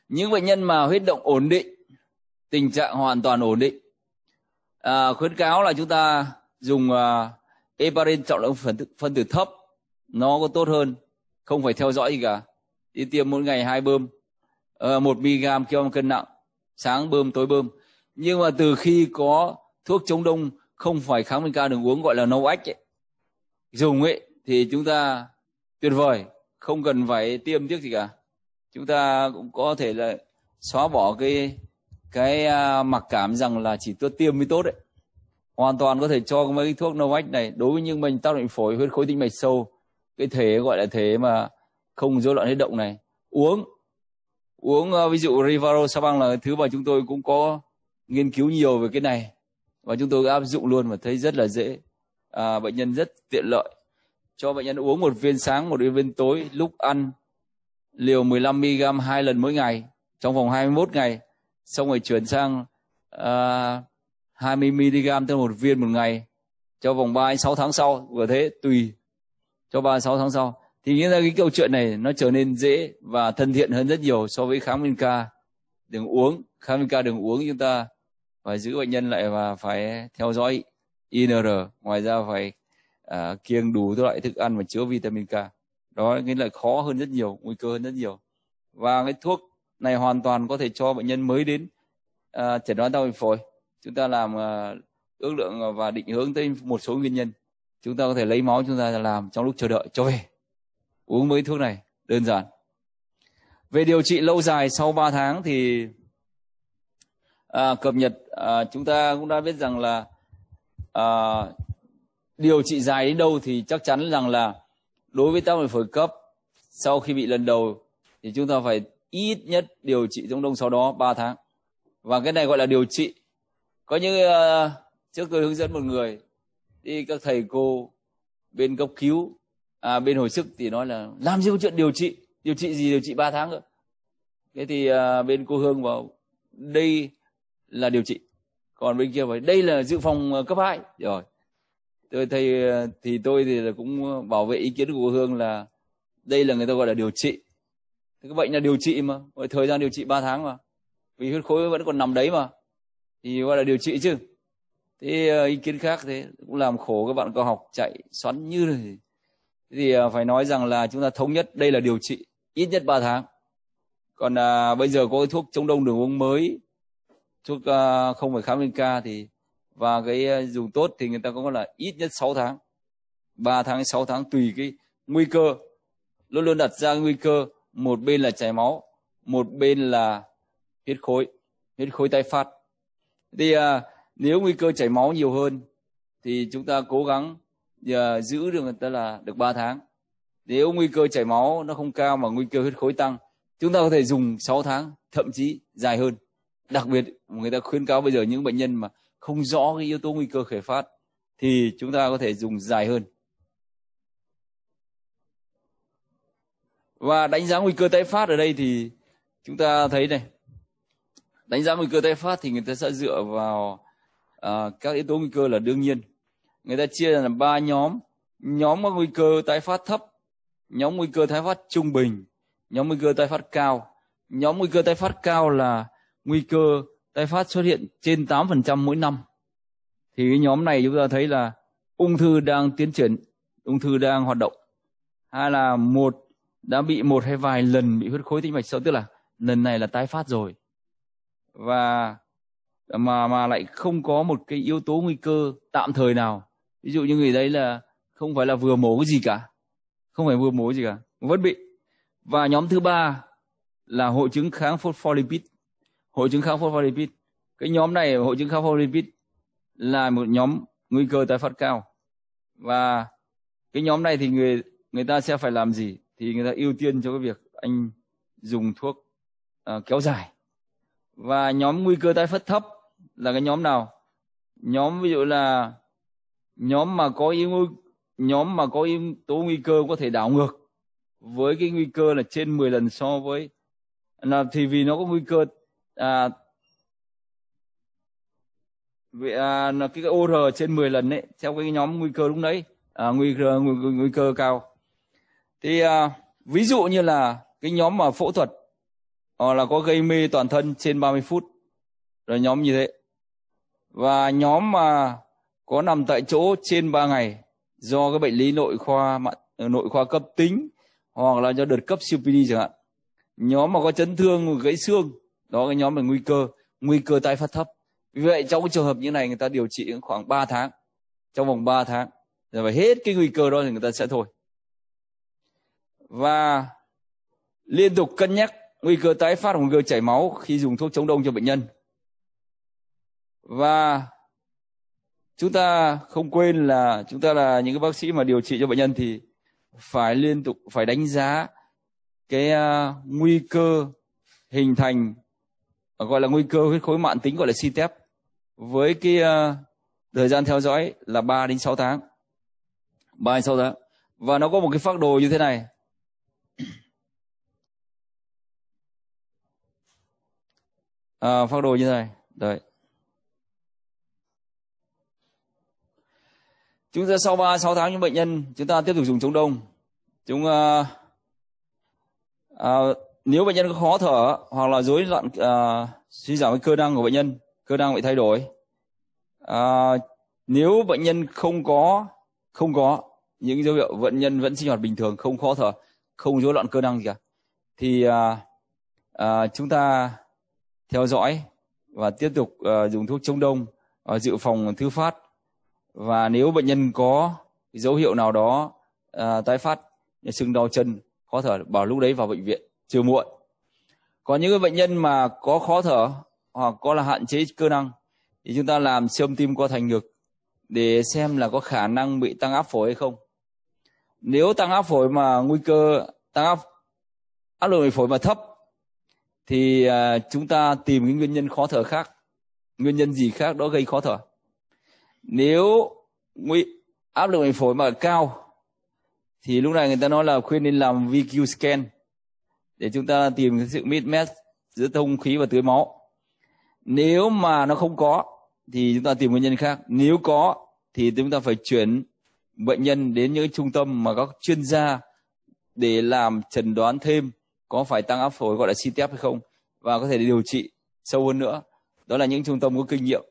những bệnh nhân mà huyết động ổn định tình trạng hoàn toàn ổn định à, khuyến cáo là chúng ta dùng uh, heparin trọng lượng phân tử, phân tử thấp nó có tốt hơn không phải theo dõi gì cả đi tiêm mỗi ngày hai bơm ờ, một mg một cân nặng sáng bơm tối bơm nhưng mà từ khi có thuốc chống đông không phải kháng nguyên cao đường uống gọi là nâu ách ấy, dùng ấy thì chúng ta tuyệt vời không cần phải tiêm tiếc gì cả chúng ta cũng có thể là xóa bỏ cái cái à, mặc cảm rằng là chỉ tôi tiêm mới tốt đấy hoàn toàn có thể cho mấy cái thuốc Novac này đối với những bệnh tác động phổi huyết khối tĩnh mạch sâu cái thế gọi là thế mà không rối loạn huyết động này uống uống uh, ví dụ Rivaro Sabang là thứ mà chúng tôi cũng có nghiên cứu nhiều về cái này và chúng tôi áp dụng luôn và thấy rất là dễ à, bệnh nhân rất tiện lợi cho bệnh nhân uống một viên sáng một viên tối lúc ăn liều 15 mg hai lần mỗi ngày trong vòng 21 ngày xong rồi chuyển sang à, 20 mg thêm một viên một ngày cho vòng 3 6 tháng sau vừa thế tùy cho 36 tháng sau thì nghĩa ra cái câu chuyện này nó trở nên dễ và thân thiện hơn rất nhiều so với kháng nguyên ca đường uống kháng nguyên ca đường uống chúng ta phải giữ bệnh nhân lại và phải theo dõi INR ngoài ra phải à, kiêng đủ các loại thức ăn mà chứa vitamin K đó nghĩa là khó hơn rất nhiều nguy cơ hơn rất nhiều và cái thuốc này hoàn toàn có thể cho bệnh nhân mới đến à, chẩn đoán đau phổi chúng ta làm à, ước lượng và định hướng tới một số nguyên nhân chúng ta có thể lấy máu chúng ta làm trong lúc chờ đợi cho về uống mấy thuốc này đơn giản về điều trị lâu dài sau 3 tháng thì à, cập nhật à, chúng ta cũng đã biết rằng là à, điều trị dài đến đâu thì chắc chắn rằng là đối với tác bệnh phổi cấp sau khi bị lần đầu thì chúng ta phải ít nhất điều trị chống đông sau đó 3 tháng và cái này gọi là điều trị có những uh, trước tôi hướng dẫn một người đi các thầy cô bên cấp cứu à, bên hồi sức thì nói là làm gì có chuyện điều trị điều trị gì điều trị 3 tháng rồi thế thì à, bên cô hương vào đây là điều trị còn bên kia phải đây là dự phòng à, cấp 2 rồi tôi thấy à, thì tôi thì cũng bảo vệ ý kiến của cô hương là đây là người ta gọi là điều trị cái bệnh là điều trị mà thời gian điều trị 3 tháng mà vì huyết khối vẫn còn nằm đấy mà thì gọi là điều trị chứ thế ờ, ý kiến khác thế cũng làm khổ các bạn cao học chạy xoắn như thế thì ờ, phải nói rằng là chúng ta thống nhất đây là điều trị ít nhất 3 tháng còn à, bây giờ có cái thuốc chống đông đường uống mới thuốc à, không phải kháng nguyên ca thì và cái dùng tốt thì người ta có là ít nhất 6 tháng 3 tháng 6 tháng tùy cái nguy cơ luôn luôn đặt ra nguy cơ một bên là chảy máu một bên là huyết khối huyết khối tái phát thì à, nếu nguy cơ chảy máu nhiều hơn thì chúng ta cố gắng uh, giữ được người ta là được 3 tháng nếu nguy cơ chảy máu nó không cao mà nguy cơ huyết khối tăng chúng ta có thể dùng 6 tháng thậm chí dài hơn đặc biệt người ta khuyên cáo bây giờ những bệnh nhân mà không rõ cái yếu tố nguy cơ khởi phát thì chúng ta có thể dùng dài hơn và đánh giá nguy cơ tái phát ở đây thì chúng ta thấy này đánh giá nguy cơ tái phát thì người ta sẽ dựa vào à, các yếu tố nguy cơ là đương nhiên người ta chia ra làm ba nhóm nhóm có nguy cơ tái phát thấp nhóm nguy cơ tái phát trung bình nhóm nguy cơ tái phát cao nhóm nguy cơ tái phát cao là nguy cơ tái phát xuất hiện trên 8% mỗi năm thì cái nhóm này chúng ta thấy là ung thư đang tiến triển ung thư đang hoạt động hay là một đã bị một hay vài lần bị huyết khối tĩnh mạch sâu tức là lần này là tái phát rồi và mà mà lại không có một cái yếu tố nguy cơ tạm thời nào ví dụ như người đấy là không phải là vừa mổ cái gì cả không phải vừa mổ gì cả vẫn bị và nhóm thứ ba là hội chứng kháng phospholipid hội chứng kháng phospholipid cái nhóm này hội chứng kháng phospholipid là một nhóm nguy cơ tái phát cao và cái nhóm này thì người người ta sẽ phải làm gì thì người ta ưu tiên cho cái việc anh dùng thuốc uh, kéo dài và nhóm nguy cơ tái phát thấp là cái nhóm nào nhóm ví dụ là nhóm mà có yếu nhóm mà có yếu tố nguy cơ có thể đảo ngược với cái nguy cơ là trên 10 lần so với là thì vì nó có nguy cơ à, vì à, nó cái OR trên 10 lần đấy theo cái nhóm nguy cơ lúc đấy à, nguy cơ nguy, nguy, nguy cơ cao thì à, ví dụ như là cái nhóm mà phẫu thuật hoặc là có gây mê toàn thân trên 30 phút rồi nhóm như thế và nhóm mà có nằm tại chỗ trên 3 ngày do cái bệnh lý nội khoa ờ, nội khoa cấp tính hoặc là do đợt cấp COPD chẳng hạn nhóm mà có chấn thương gãy xương đó cái nhóm là nguy cơ nguy cơ tái phát thấp vì vậy trong cái trường hợp như này người ta điều trị khoảng 3 tháng trong vòng 3 tháng rồi phải hết cái nguy cơ đó thì người ta sẽ thôi và liên tục cân nhắc nguy cơ tái phát hoặc nguy cơ chảy máu khi dùng thuốc chống đông cho bệnh nhân và chúng ta không quên là chúng ta là những cái bác sĩ mà điều trị cho bệnh nhân thì phải liên tục phải đánh giá cái uh, nguy cơ hình thành à, gọi là nguy cơ huyết khối mạng tính gọi là CTEP với cái uh, thời gian theo dõi là 3 đến 6 tháng. 3 đến 6 tháng. Và nó có một cái phác đồ như thế này. À, phác đồ như thế này. Đấy. chúng ta sau 3 6 tháng những bệnh nhân chúng ta tiếp tục dùng chống đông chúng uh, uh, nếu bệnh nhân có khó thở hoặc là rối loạn uh, suy giảm cơ năng của bệnh nhân cơ năng bị thay đổi uh, nếu bệnh nhân không có không có những dấu hiệu bệnh nhân vẫn sinh hoạt bình thường không khó thở không rối loạn cơ năng gì cả thì uh, uh, chúng ta theo dõi và tiếp tục uh, dùng thuốc chống đông uh, dự phòng thứ phát và nếu bệnh nhân có dấu hiệu nào đó à, tái phát như sưng đau chân khó thở bảo lúc đấy vào bệnh viện chưa muộn Có những cái bệnh nhân mà có khó thở hoặc có là hạn chế cơ năng thì chúng ta làm siêu âm tim qua thành ngực để xem là có khả năng bị tăng áp phổi hay không nếu tăng áp phổi mà nguy cơ tăng áp áp lực phổi mà thấp thì à, chúng ta tìm cái nguyên nhân khó thở khác nguyên nhân gì khác đó gây khó thở nếu nguy áp lực bệnh phổi mà cao thì lúc này người ta nói là khuyên nên làm VQ scan để chúng ta tìm cái sự mismatch giữa thông khí và tưới máu nếu mà nó không có thì chúng ta tìm nguyên nhân khác nếu có thì chúng ta phải chuyển bệnh nhân đến những trung tâm mà các chuyên gia để làm trần đoán thêm có phải tăng áp phổi gọi là CTF hay không và có thể điều trị sâu hơn nữa đó là những trung tâm có kinh nghiệm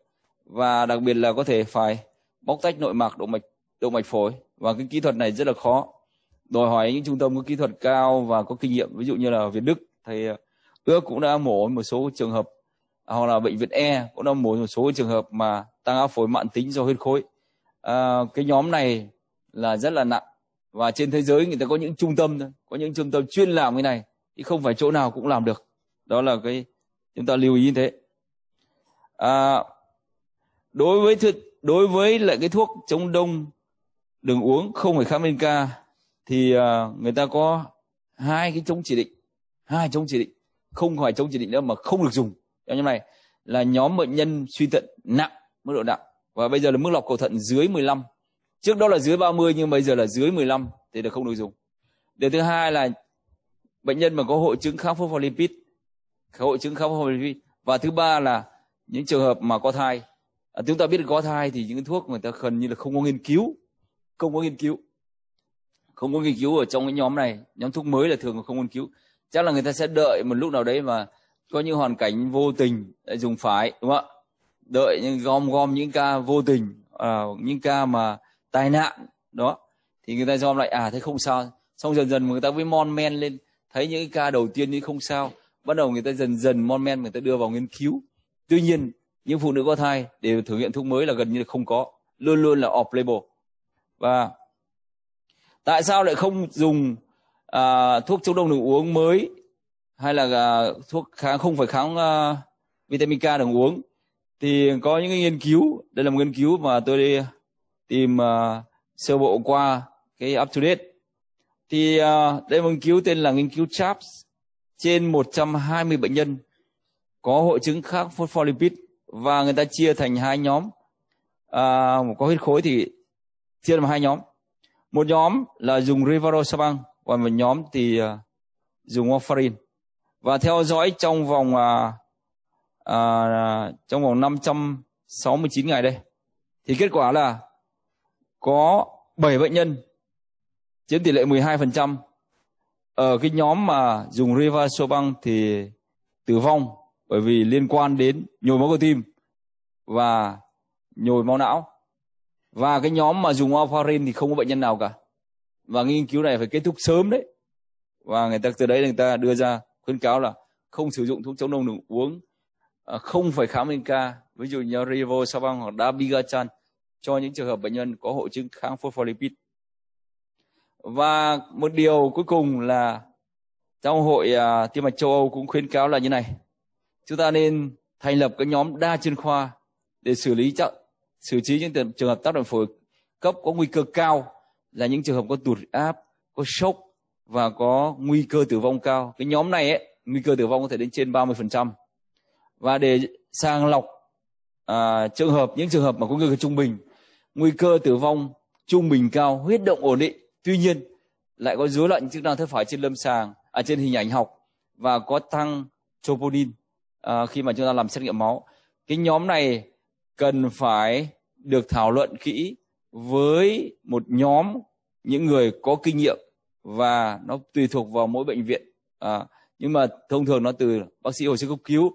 và đặc biệt là có thể phải bóc tách nội mạc động mạch động mạch phổi và cái kỹ thuật này rất là khó đòi hỏi những trung tâm có kỹ thuật cao và có kinh nghiệm ví dụ như là Việt Đức thầy ờ, ước cũng đã mổ một số trường hợp hoặc là bệnh viện E cũng đã mổ một số trường hợp mà tăng áp phổi mạn tính do huyết khối à, cái nhóm này là rất là nặng và trên thế giới người ta có những trung tâm có những trung tâm chuyên làm cái này chứ không phải chỗ nào cũng làm được đó là cái chúng ta lưu ý như thế à, đối với thuốc đối với lại cái thuốc chống đông đừng uống không phải kháng ca thì à, người ta có hai cái chống chỉ định hai chống chỉ định không phải chống chỉ định nữa mà không được dùng trong nhóm này là nhóm bệnh nhân suy thận nặng mức độ nặng và bây giờ là mức lọc cầu thận dưới 15 trước đó là dưới 30 nhưng bây giờ là dưới 15 thì là không được dùng điều thứ hai là bệnh nhân mà có hội chứng kháng phospholipid hội chứng kháng phospholipid và thứ ba là những trường hợp mà có thai à, chúng ta biết có thai thì những thuốc người ta gần như là không có nghiên cứu không có nghiên cứu không có nghiên cứu ở trong cái nhóm này nhóm thuốc mới là thường không nghiên cứu chắc là người ta sẽ đợi một lúc nào đấy mà có những hoàn cảnh vô tình lại dùng phải đúng không ạ đợi những gom gom những ca vô tình à, những ca mà tai nạn đó thì người ta gom lại à thấy không sao xong dần dần người ta mới mon men lên thấy những cái ca đầu tiên như không sao bắt đầu người ta dần dần mon men người ta đưa vào nghiên cứu tuy nhiên những phụ nữ có thai để thử nghiệm thuốc mới là gần như không có luôn luôn là off label và tại sao lại không dùng à, thuốc chống đông đường uống mới hay là à, thuốc kháng không phải kháng à, vitamin K đường uống thì có những cái nghiên cứu đây là một nghiên cứu mà tôi đi tìm à, sơ bộ qua cái up to date thì à, đây là một nghiên cứu tên là nghiên cứu CHAPS trên 120 bệnh nhân có hội chứng khác phospholipid và người ta chia thành hai nhóm à, có huyết khối thì chia làm hai nhóm một nhóm là dùng rivaroxaban và một nhóm thì uh, dùng warfarin và theo dõi trong vòng à, à, trong vòng 569 ngày đây thì kết quả là có 7 bệnh nhân chiếm tỷ lệ 12% ở cái nhóm mà dùng rivaroxaban thì tử vong bởi vì liên quan đến nhồi máu cơ tim và nhồi máu não và cái nhóm mà dùng warfarin thì không có bệnh nhân nào cả và nghiên cứu này phải kết thúc sớm đấy và người ta từ đấy người ta đưa ra khuyến cáo là không sử dụng thuốc chống đông đường uống à, không phải khám bệnh ca ví dụ như rivaroxaban hoặc dabigatran cho những trường hợp bệnh nhân có hội chứng kháng phospholipid và một điều cuối cùng là trong hội uh, tim mạch châu Âu cũng khuyến cáo là như này chúng ta nên thành lập các nhóm đa chuyên khoa để xử lý chậm xử trí những trường hợp tác động phổi cấp có nguy cơ cao là những trường hợp có tụt áp, có sốc và có nguy cơ tử vong cao. Cái nhóm này ấy, nguy cơ tử vong có thể đến trên 30%. Và để sàng lọc à, trường hợp những trường hợp mà có nguy cơ trung bình, nguy cơ tử vong trung bình cao, huyết động ổn định, tuy nhiên lại có dối loạn chức năng thất phải trên lâm sàng, à, trên hình ảnh học và có tăng troponin Ờ, khi mà chúng ta làm xét nghiệm máu cái nhóm này cần phải được thảo luận kỹ với một nhóm những người có kinh nghiệm và nó tùy thuộc vào mỗi bệnh viện à, nhưng mà thông thường nó từ bác sĩ hồi sức cấp cứu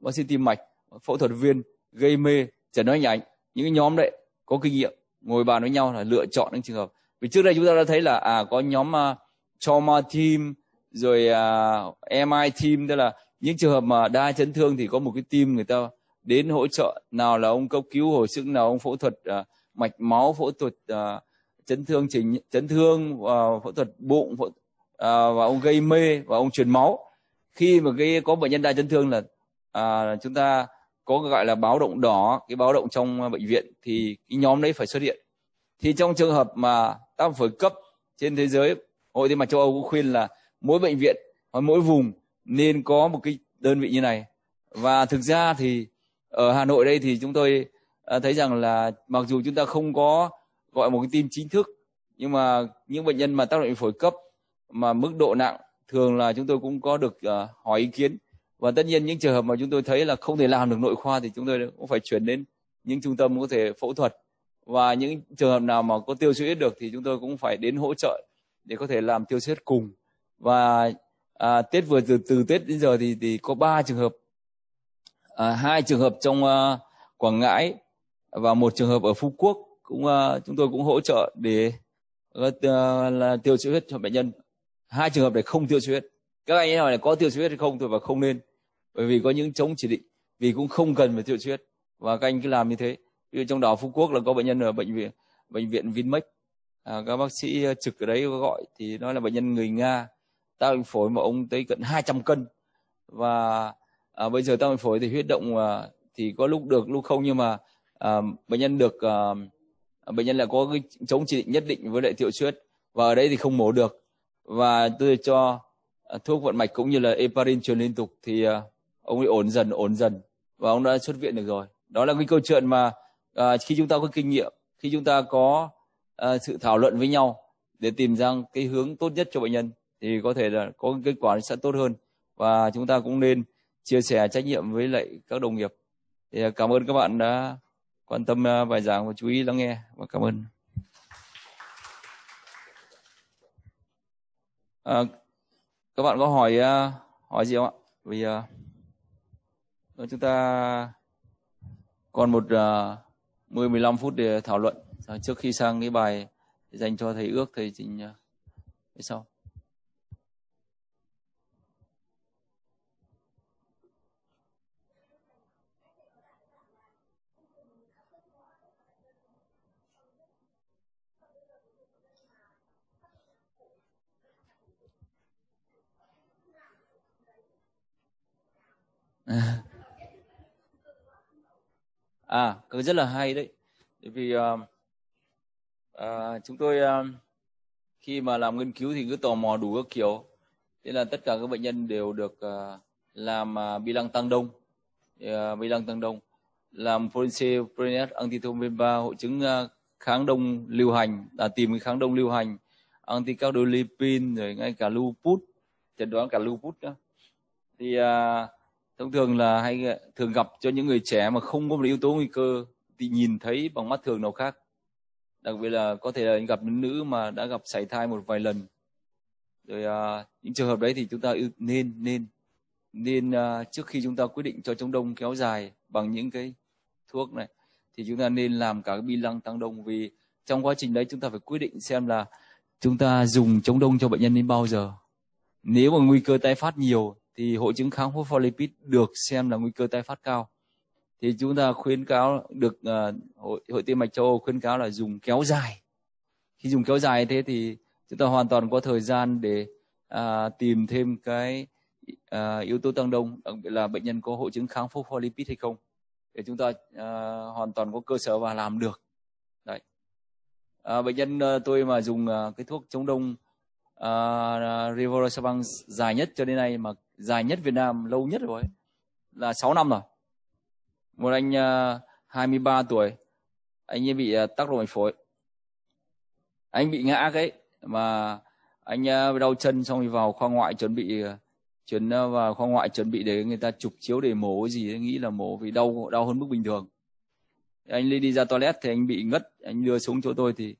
bác sĩ tim mạch phẫu thuật viên gây mê chẩn đoán hình ảnh những cái nhóm đấy có kinh nghiệm ngồi bàn với nhau là lựa chọn những trường hợp vì trước đây chúng ta đã thấy là à có nhóm uh, trauma team rồi uh, à, MI team tức là những trường hợp mà đa chấn thương thì có một cái tim người ta đến hỗ trợ nào là ông cấp cứu hồi sức nào ông phẫu thuật uh, mạch máu phẫu thuật uh, chấn thương chỉnh chấn thương uh, phẫu thuật bụng phẫu, uh, và ông gây mê và ông truyền máu khi mà cái có bệnh nhân đa chấn thương là uh, chúng ta có gọi là báo động đỏ cái báo động trong bệnh viện thì cái nhóm đấy phải xuất hiện thì trong trường hợp mà tác phổi cấp trên thế giới hội tim mạch châu âu cũng khuyên là mỗi bệnh viện hoặc mỗi vùng nên có một cái đơn vị như này và thực ra thì ở Hà Nội đây thì chúng tôi à, thấy rằng là mặc dù chúng ta không có gọi một cái tin chính thức nhưng mà những bệnh nhân mà tác động phổi cấp mà mức độ nặng thường là chúng tôi cũng có được à, hỏi ý kiến và tất nhiên những trường hợp mà chúng tôi thấy là không thể làm được nội khoa thì chúng tôi cũng phải chuyển đến những trung tâm có thể phẫu thuật và những trường hợp nào mà có tiêu suyết được thì chúng tôi cũng phải đến hỗ trợ để có thể làm tiêu suyết cùng và à, tết vừa từ từ tết đến giờ thì thì có ba trường hợp à, hai trường hợp trong à, quảng ngãi và một trường hợp ở phú quốc cũng à, chúng tôi cũng hỗ trợ để à, à là tiêu sữa huyết cho bệnh nhân hai trường hợp này không tiêu sữa huyết các anh ấy hỏi là có tiêu sữa huyết hay không tôi bảo không nên bởi vì có những chống chỉ định vì cũng không cần phải tiêu sữa huyết và các anh cứ làm như thế ví dụ trong đó phú quốc là có bệnh nhân ở bệnh viện bệnh viện vinmec à, các bác sĩ trực ở đấy gọi thì nói là bệnh nhân người nga tao huyết phối mà ông tới cận 200 cân và à, bây giờ tao huyết phối thì huyết động à, thì có lúc được lúc không nhưng mà à, bệnh nhân được à, bệnh nhân là có cái chống chỉ định nhất định với lại tiểu suyết và ở đây thì không mổ được và tôi cho à, thuốc vận mạch cũng như là heparin truyền liên tục thì à, ông ấy ổn dần ổn dần và ông đã xuất viện được rồi đó là cái câu chuyện mà à, khi chúng ta có kinh nghiệm khi chúng ta có à, sự thảo luận với nhau để tìm ra cái hướng tốt nhất cho bệnh nhân thì có thể là có kết quả sẽ tốt hơn và chúng ta cũng nên chia sẻ trách nhiệm với lại các đồng nghiệp thì à, cảm ơn các bạn đã quan tâm à, bài giảng và chú ý lắng nghe và cảm ơn à, các bạn có hỏi à, hỏi gì không ạ vì uh, chúng ta còn một uh, 10 15 phút để thảo luận trước khi sang cái bài dành cho thầy ước thầy trình uh, sau à, à rất là hay đấy bởi vì à, à, chúng tôi à, khi mà làm nghiên cứu thì cứ tò mò đủ các kiểu thế là tất cả các bệnh nhân đều được à, làm à, bi lăng tăng đông à, bi lăng tăng đông làm forense prenet antithombin hội chứng à, kháng đông lưu hành là tìm cái kháng đông lưu hành anticaudolipin rồi ngay cả lupus chẩn đoán cả lupus nữa thì à, thông thường là hay ờ, thường gặp cho những người trẻ mà không có một yếu tố nguy cơ thì nhìn thấy bằng mắt thường nào khác đặc biệt là có thể là gặp những nữ mà đã gặp sảy thai một vài lần rồi à, những trường hợp đấy thì chúng ta nên nên nên à, trước khi chúng ta quyết định cho chống đông kéo dài bằng những cái thuốc này thì chúng ta nên làm cả cái bi lăng tăng đông vì trong quá trình đấy chúng ta phải quyết định xem là chúng ta dùng chống đông cho bệnh nhân đến bao giờ nếu mà nguy cơ tái phát nhiều thì hội chứng kháng phospholipid được xem là nguy cơ tái phát cao thì chúng ta khuyến cáo được uh, hội, hội tim mạch châu Âu khuyến cáo là dùng kéo dài khi dùng kéo dài thế thì chúng ta hoàn toàn có thời gian để uh, tìm thêm cái uh, yếu tố tăng đông đặc biệt là bệnh nhân có hội chứng kháng phospholipid hay không để chúng ta uh, hoàn toàn có cơ sở và làm được đấy uh, bệnh nhân uh, tôi mà dùng uh, cái thuốc chống đông uh, rivaroxaban dài nhất cho đến nay mà dài nhất Việt Nam lâu nhất rồi ấy, là 6 năm rồi một anh uh, à, 23 tuổi anh ấy bị uh, tắc động mạch phổi anh bị ngã cái mà anh uh, đau chân xong thì vào khoa ngoại chuẩn bị uh, chuyển uh, vào khoa ngoại chuẩn bị để người ta chụp chiếu để mổ cái gì nghĩ là mổ vì đau đau hơn mức bình thường anh đi đi ra toilet thì anh bị ngất anh đưa xuống chỗ tôi thì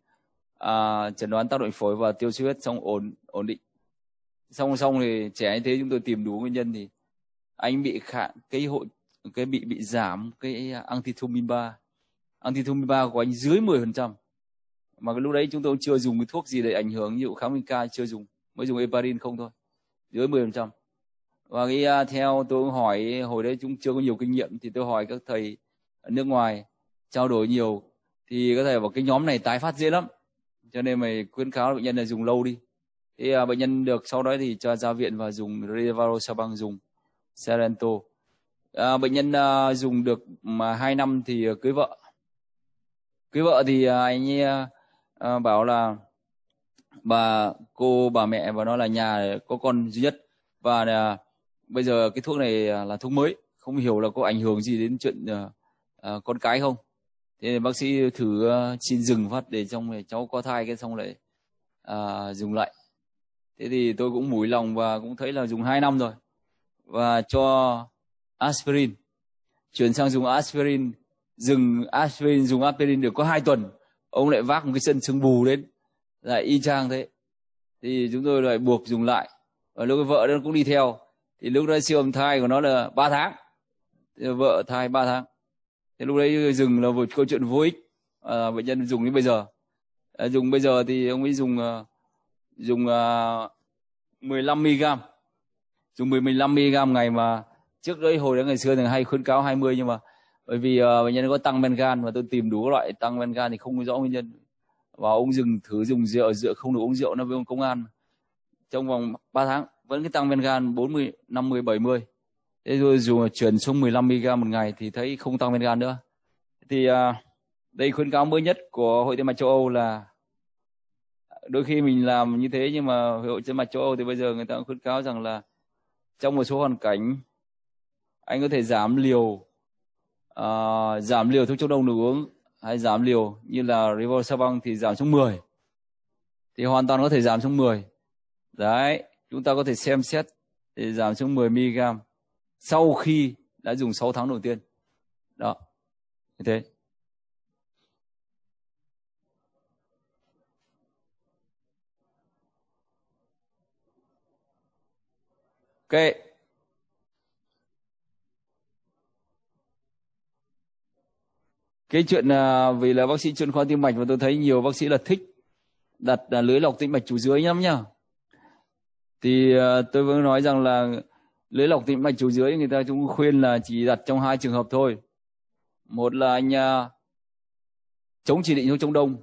à, chẩn đoán tắc động phổi và tiêu suất huyết xong ổn ổn định xong xong thì trẻ như thế chúng tôi tìm đủ nguyên nhân thì anh bị khạn cái hội cái bị bị giảm cái antithumin à, 3 antithumin 3 của anh dưới 10% mà cái lúc đấy chúng tôi chưa dùng cái thuốc gì để ảnh hưởng ví dụ kháng nguyên ca chưa dùng mới dùng heparin không thôi dưới 10% và cái à, theo tôi hỏi hồi đấy chúng chưa có nhiều kinh nghiệm thì tôi hỏi các thầy ở nước ngoài trao đổi nhiều thì các thầy bảo cái nhóm này tái phát dễ lắm cho nên mày khuyến cáo bệnh nhân là dùng lâu đi thì à, bệnh nhân được sau đó thì cho ra viện và dùng rivaroxaban dùng serento à, bệnh nhân à, dùng được mà hai năm thì à, cưới vợ cưới vợ thì à, anh ấy à, à, bảo là bà cô bà mẹ và nó là nhà có con duy nhất và à, bây giờ cái thuốc này à, là thuốc mới không hiểu là có ảnh hưởng gì đến chuyện à, à, con cái không thế nên bác sĩ thử uh, xin dừng phát để trong này cháu có thai cái xong lại uh, dùng lại thế thì tôi cũng mùi lòng và cũng thấy là dùng 2 năm rồi và cho aspirin chuyển sang dùng aspirin dừng aspirin dùng aspirin được có hai tuần ông lại vác một cái chân sưng bù đến lại y chang thế thì chúng tôi lại buộc dùng lại và lúc cái vợ nó cũng đi theo thì lúc đó siêu âm thai của nó là 3 tháng thì vợ thai 3 tháng thì lúc đấy dừng là một câu chuyện vô ích à, bệnh nhân dùng đến bây giờ à, dùng bây giờ thì ông ấy dùng uh, dùng uh, 15 mg dùng 15 mg ngày mà trước đấy hồi đó ngày xưa thì hay khuyến cáo 20 nhưng mà bởi vì uh, bệnh nhân có tăng men gan và tôi tìm đủ loại tăng men gan thì không rõ nguyên nhân và ông dừng thử dùng rượu rượu không được uống rượu nó với ông công an trong vòng 3 tháng vẫn cái tăng men gan 40 50 70 thế rồi dù chuyển xuống 15 mg một ngày thì thấy không tăng men gan nữa thì uh, đây khuyến cáo mới nhất của hội tim mạch châu Âu là đôi khi mình làm như thế nhưng mà hội trên mặt châu Âu thì bây giờ người ta cũng khuyến cáo rằng là trong một số hoàn cảnh anh có thể giảm liều uh, giảm liều thuốc chống đông được uống hay giảm liều như là rivaroxaban thì giảm xuống 10 thì hoàn toàn có thể giảm xuống 10 đấy chúng ta có thể xem xét để giảm xuống 10 mg sau khi đã dùng 6 tháng đầu tiên đó như thế Ok. Cái chuyện à, vì là bác sĩ chuyên khoa tim mạch và tôi thấy nhiều bác sĩ là thích đặt à, lưới lọc tĩnh mạch chủ dưới lắm nhá. Thì à, tôi vẫn nói rằng là lưới lọc tĩnh mạch chủ dưới người ta cũng khuyên là chỉ đặt trong hai trường hợp thôi. Một là anh chống chỉ định thuốc chống đông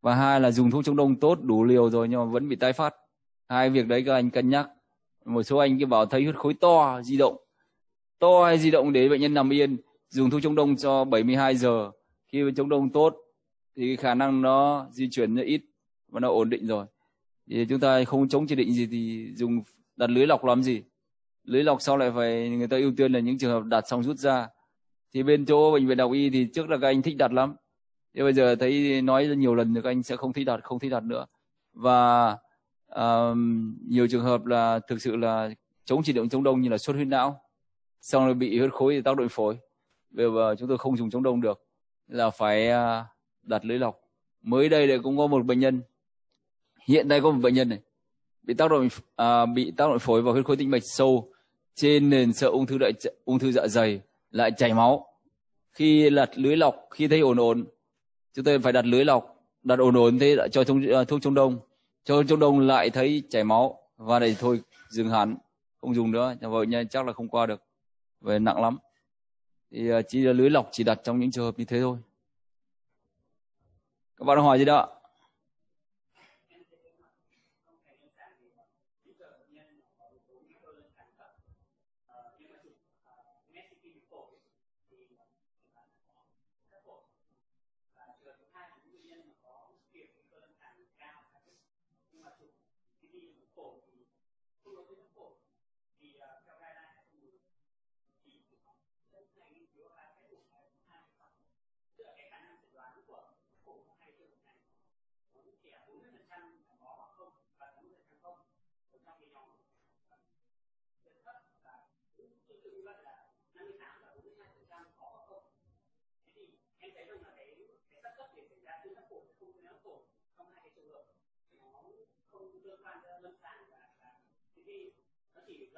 và hai là dùng thuốc chống đông tốt đủ liều rồi nhưng mà vẫn bị tái phát. Hai việc đấy các anh cân nhắc một số anh kia bảo thấy huyết khối to di động to hay di động để bệnh nhân nằm yên dùng thuốc chống đông cho 72 giờ khi chống đông tốt thì khả năng nó di chuyển nó ít và nó ổn định rồi thì chúng ta không chống chỉ định gì thì dùng đặt lưới lọc làm gì lưới lọc sau lại phải người ta ưu tiên là những trường hợp đặt xong rút ra thì bên chỗ bệnh viện đọc y thì trước là các anh thích đặt lắm nhưng bây giờ thấy nói nhiều lần thì các anh sẽ không thích đặt không thích đặt nữa và uh, nhiều trường hợp là thực sự là chống chỉ định chống đông như là xuất huyết não xong rồi bị huyết khối thì tác động phổi bây giờ chúng tôi không dùng chống đông được là phải uh, đặt lưới lọc mới đây là cũng có một bệnh nhân hiện nay có một bệnh nhân này bị tác động à, bị tác động phổi và huyết khối tĩnh mạch sâu trên nền sợ ung thư đại ung thư dạ dày lại chảy máu khi đặt lưới lọc khi thấy ổn ổn chúng tôi phải đặt lưới lọc đặt ổn ổn thế cho thuốc, à, thuốc chống đông cho Châu đông lại thấy chảy máu và để thôi dừng hẳn không dùng nữa nhà vợ nha chắc là không qua được về nặng lắm thì à, chỉ là lưới lọc chỉ đặt trong những trường hợp như thế thôi các bạn hỏi gì đó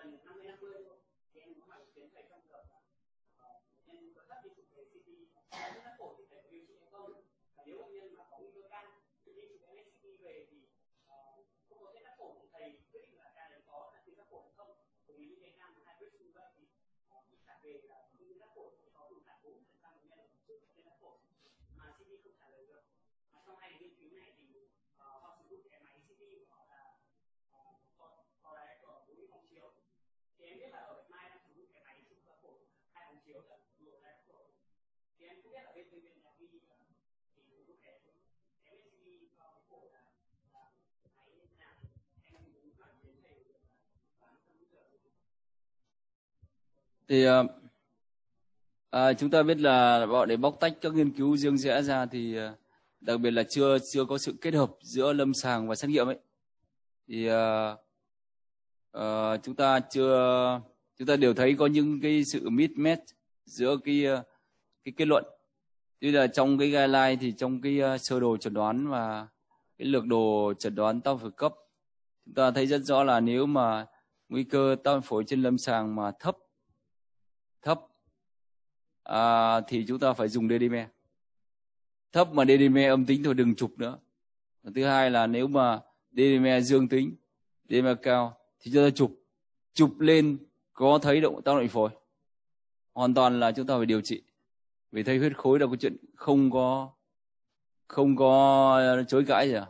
gần 50 50 luôn thì em cũng hỏi kiến về trong đầu là nhân có thấp đi chụp về CT nếu thấp phổi thì phải điều trị hay không và nếu bệnh nhân mà có nguy cơ can thì đi chụp CT về thì không có thấy thấp phổi thì thầy quyết định là ca đấy có là tiêm thấp phổi hay không Cùng vì những cái nam hai quyết như vậy thì trả về là không tiêm thấp phổi có đủ tải bốn phần trăm bệnh nhân ở cái tiêm thấp phổi mà CT không trả lời được mà sau hai nghiên cứu thì uh, chúng ta biết là bọn để bóc tách các nghiên cứu riêng rẽ ra thì ờ, đặc biệt là chưa chưa có sự kết hợp giữa lâm sàng và xét nghiệm ấy thì uh, uh, chúng ta chưa chúng ta đều thấy có những cái sự mismatch giữa cái cái kết luận như là trong cái guideline thì trong cái sơ đồ chẩn đoán và cái lược đồ chẩn đoán tăng phổi cấp chúng ta thấy rất rõ là nếu mà nguy cơ tăng phổi trên lâm sàng mà thấp à, thì chúng ta phải dùng dedimer thấp mà dedimer âm tính thôi đừng chụp nữa và thứ hai là nếu mà dedimer dương tính dedimer cao thì chúng ta chụp chụp lên có thấy động tác động phổi hoàn toàn là chúng ta phải điều trị vì thấy huyết khối là cái chuyện không có không có chối cãi gì à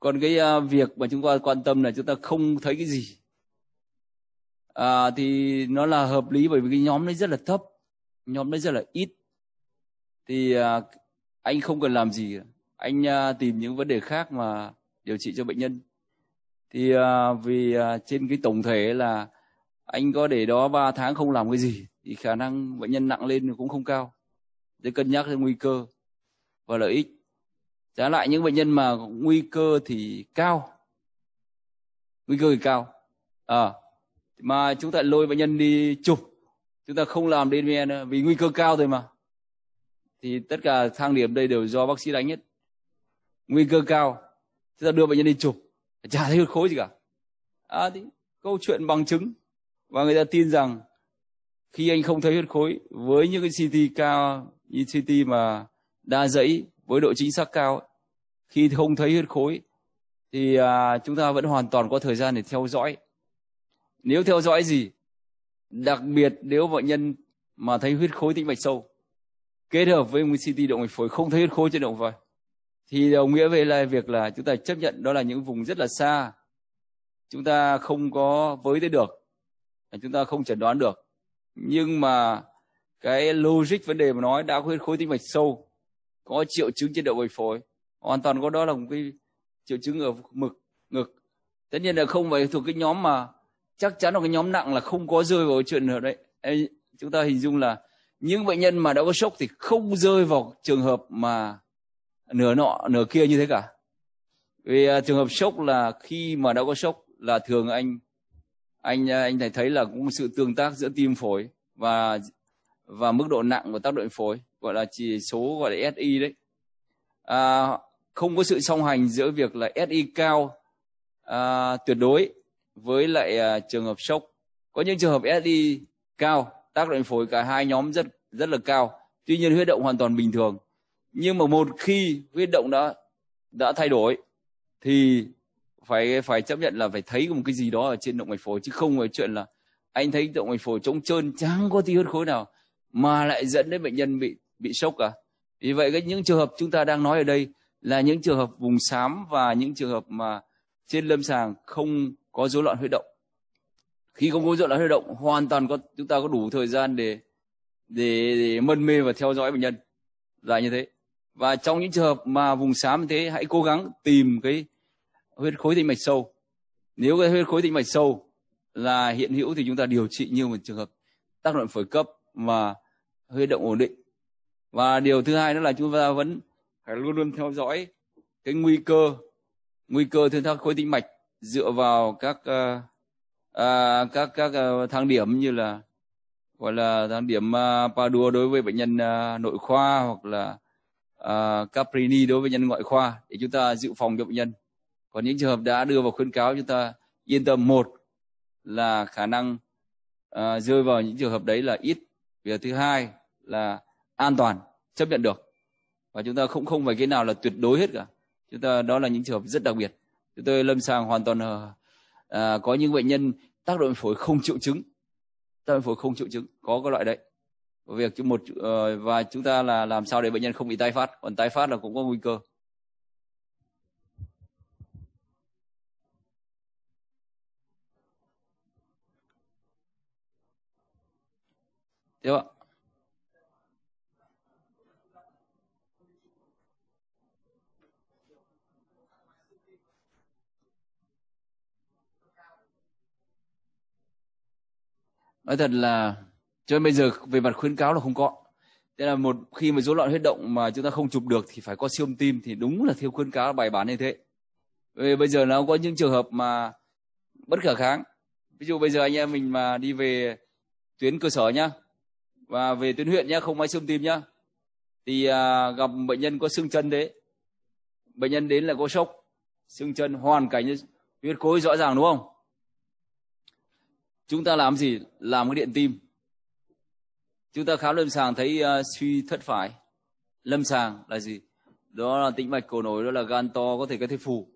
còn cái à, việc mà chúng ta quan tâm là chúng ta không thấy cái gì à, thì nó là hợp lý bởi vì cái nhóm nó rất là thấp nhóm đấy rất là ít thì à, anh không cần làm gì anh à, tìm những vấn đề khác mà điều trị cho bệnh nhân thì à, vì trên cái tổng thể là anh có để đó 3 tháng không làm cái gì thì khả năng bệnh nhân nặng lên cũng không cao để cân nhắc đến nguy cơ và lợi ích trả lại những bệnh nhân mà nguy cơ thì cao nguy cơ thì cao à, mà chúng ta lôi bệnh nhân đi chụp chúng ta không làm DNVN nữa vì nguy cơ cao thôi mà thì tất cả thang điểm đây đều do bác sĩ đánh hết nguy cơ cao chúng ta đưa bệnh nhân đi chụp chả thấy được khối gì cả à thì câu chuyện bằng chứng và người ta tin rằng khi anh không thấy huyết khối với những cái CT cao như CT mà đa dãy với độ chính xác cao khi không thấy huyết khối thì à, chúng ta vẫn hoàn toàn có thời gian để theo dõi nếu theo dõi gì đặc biệt nếu bệnh nhân mà thấy huyết khối tĩnh mạch sâu kết hợp với một CT động mạch phổi không thấy huyết khối trên động mạch phổi thì đồng nghĩa với là việc là chúng ta chấp nhận đó là những vùng rất là xa chúng ta không có với tới được chúng ta không chẩn đoán được nhưng mà cái logic vấn đề mà nói đã có huyết khối tĩnh mạch sâu có triệu chứng trên động mạch phổi hoàn toàn có đó là một cái triệu chứng ở mực ngực tất nhiên là không phải thuộc cái nhóm mà chắc chắn là cái nhóm nặng là không có rơi vào chuyện nữa đấy Ê, chúng ta hình dung là những bệnh nhân mà đã có sốc thì không rơi vào trường hợp mà nửa nọ nửa kia như thế cả vì uh, trường hợp sốc là khi mà đã có sốc là thường anh anh à, anh thấy thấy là cũng sự tương tác giữa tim phổi và và mức độ nặng của tác động phổi gọi là chỉ số gọi là SI đấy à, không có sự song hành giữa việc là SI cao à, tuyệt đối với lại uh, trường hợp sốc có những trường hợp SI cao tác động phổi cả hai nhóm rất rất là cao tuy nhiên huyết động hoàn toàn bình thường nhưng mà một khi huyết động đã đã thay đổi thì phải phải chấp nhận là phải thấy một cái gì đó ở trên động mạch phổi chứ không phải chuyện là anh thấy động mạch phổi trống trơn chẳng có tí huyết khối nào mà lại dẫn đến bệnh nhân bị bị sốc cả à. vì vậy cái những trường hợp chúng ta đang nói ở đây là những trường hợp vùng xám và những trường hợp mà trên lâm sàng không có rối loạn huyết động khi không có rối loạn huyết động hoàn toàn có chúng ta có đủ thời gian để để, để mân mê và theo dõi bệnh nhân là như thế và trong những trường hợp mà vùng xám như thế hãy cố gắng tìm cái huyết khối tĩnh mạch sâu nếu cái huyết khối tĩnh mạch sâu là hiện hữu thì chúng ta điều trị như một trường hợp tác động phổi cấp mà huyết động ổn định và điều thứ hai nữa là chúng ta vẫn phải luôn luôn theo dõi cái nguy cơ nguy cơ thuyên tắc khối tĩnh mạch dựa vào các uh, uh, các các uh, thang điểm như là gọi là thang điểm uh, Padua đối với bệnh nhân uh, nội khoa hoặc là uh, Caprini đối với nhân ngoại khoa để chúng ta dự phòng cho bệnh nhân. Còn những trường hợp đã đưa vào khuyến cáo chúng ta yên tâm một là khả năng uh, rơi vào những trường hợp đấy là ít. Việc thứ hai là an toàn chấp nhận được và chúng ta cũng không phải cái nào là tuyệt đối hết cả chúng ta đó là những trường hợp rất đặc biệt thì tôi lâm sàng hoàn toàn ờ, à, có những bệnh nhân tác động phổi không triệu chứng tác động phổi không triệu chứng có cái loại đấy việc chúng một ờ, và chúng ta là làm sao để bệnh nhân không bị tái phát còn tái phát là cũng có nguy cơ được không nói thật là cho nên bây giờ về mặt khuyến cáo là không có thế là một khi mà rối loạn huyết động mà chúng ta không chụp được thì phải có siêu âm tim thì đúng là theo khuyến cáo bài bản như thế vì bây giờ nó có những trường hợp mà bất khả kháng ví dụ bây giờ anh em mình mà đi về tuyến cơ sở nhá và về tuyến huyện nhá không ai siêu âm tim nhá thì à, gặp bệnh nhân có xương chân đấy bệnh nhân đến là có sốc xương chân hoàn cảnh huyết khối rõ ràng đúng không chúng ta làm gì làm cái điện tim chúng ta khám lâm sàng thấy uh, suy thất phải lâm sàng là gì đó là tĩnh mạch cổ nổi đó là gan to có thể có thể phù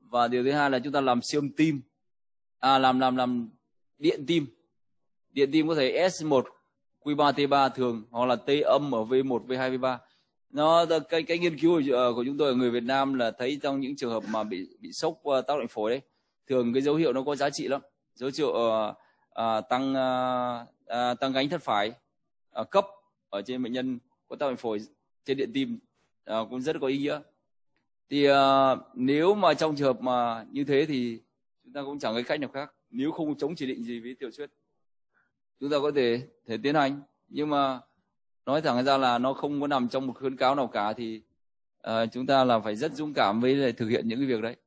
và điều thứ hai là chúng ta làm siêu âm tim à làm làm làm điện tim điện tim có thể S1 Q3 T3 thường hoặc là T âm ở V1 V2 V3 nó cái cái nghiên cứu của, ờ, của chúng tôi ở người Việt Nam là thấy trong những trường hợp mà bị bị sốc ờ, tác động phổi đấy thường cái dấu hiệu nó có giá trị lắm dấu hiệu uh, tăng uh, uh, tăng gánh thất phải uh, cấp ở trên bệnh nhân có tăng bệnh phổi trên điện tim uh, cũng rất có ý nghĩa thì uh, nếu mà trong trường hợp mà như thế thì chúng ta cũng chẳng có cách nào khác nếu không chống chỉ định gì với tiểu thuyết chúng ta có thể thể tiến hành nhưng mà nói thẳng ra là nó không có nằm trong một khuyến cáo nào cả thì uh, chúng ta là phải rất dũng cảm với lại thực hiện những cái việc đấy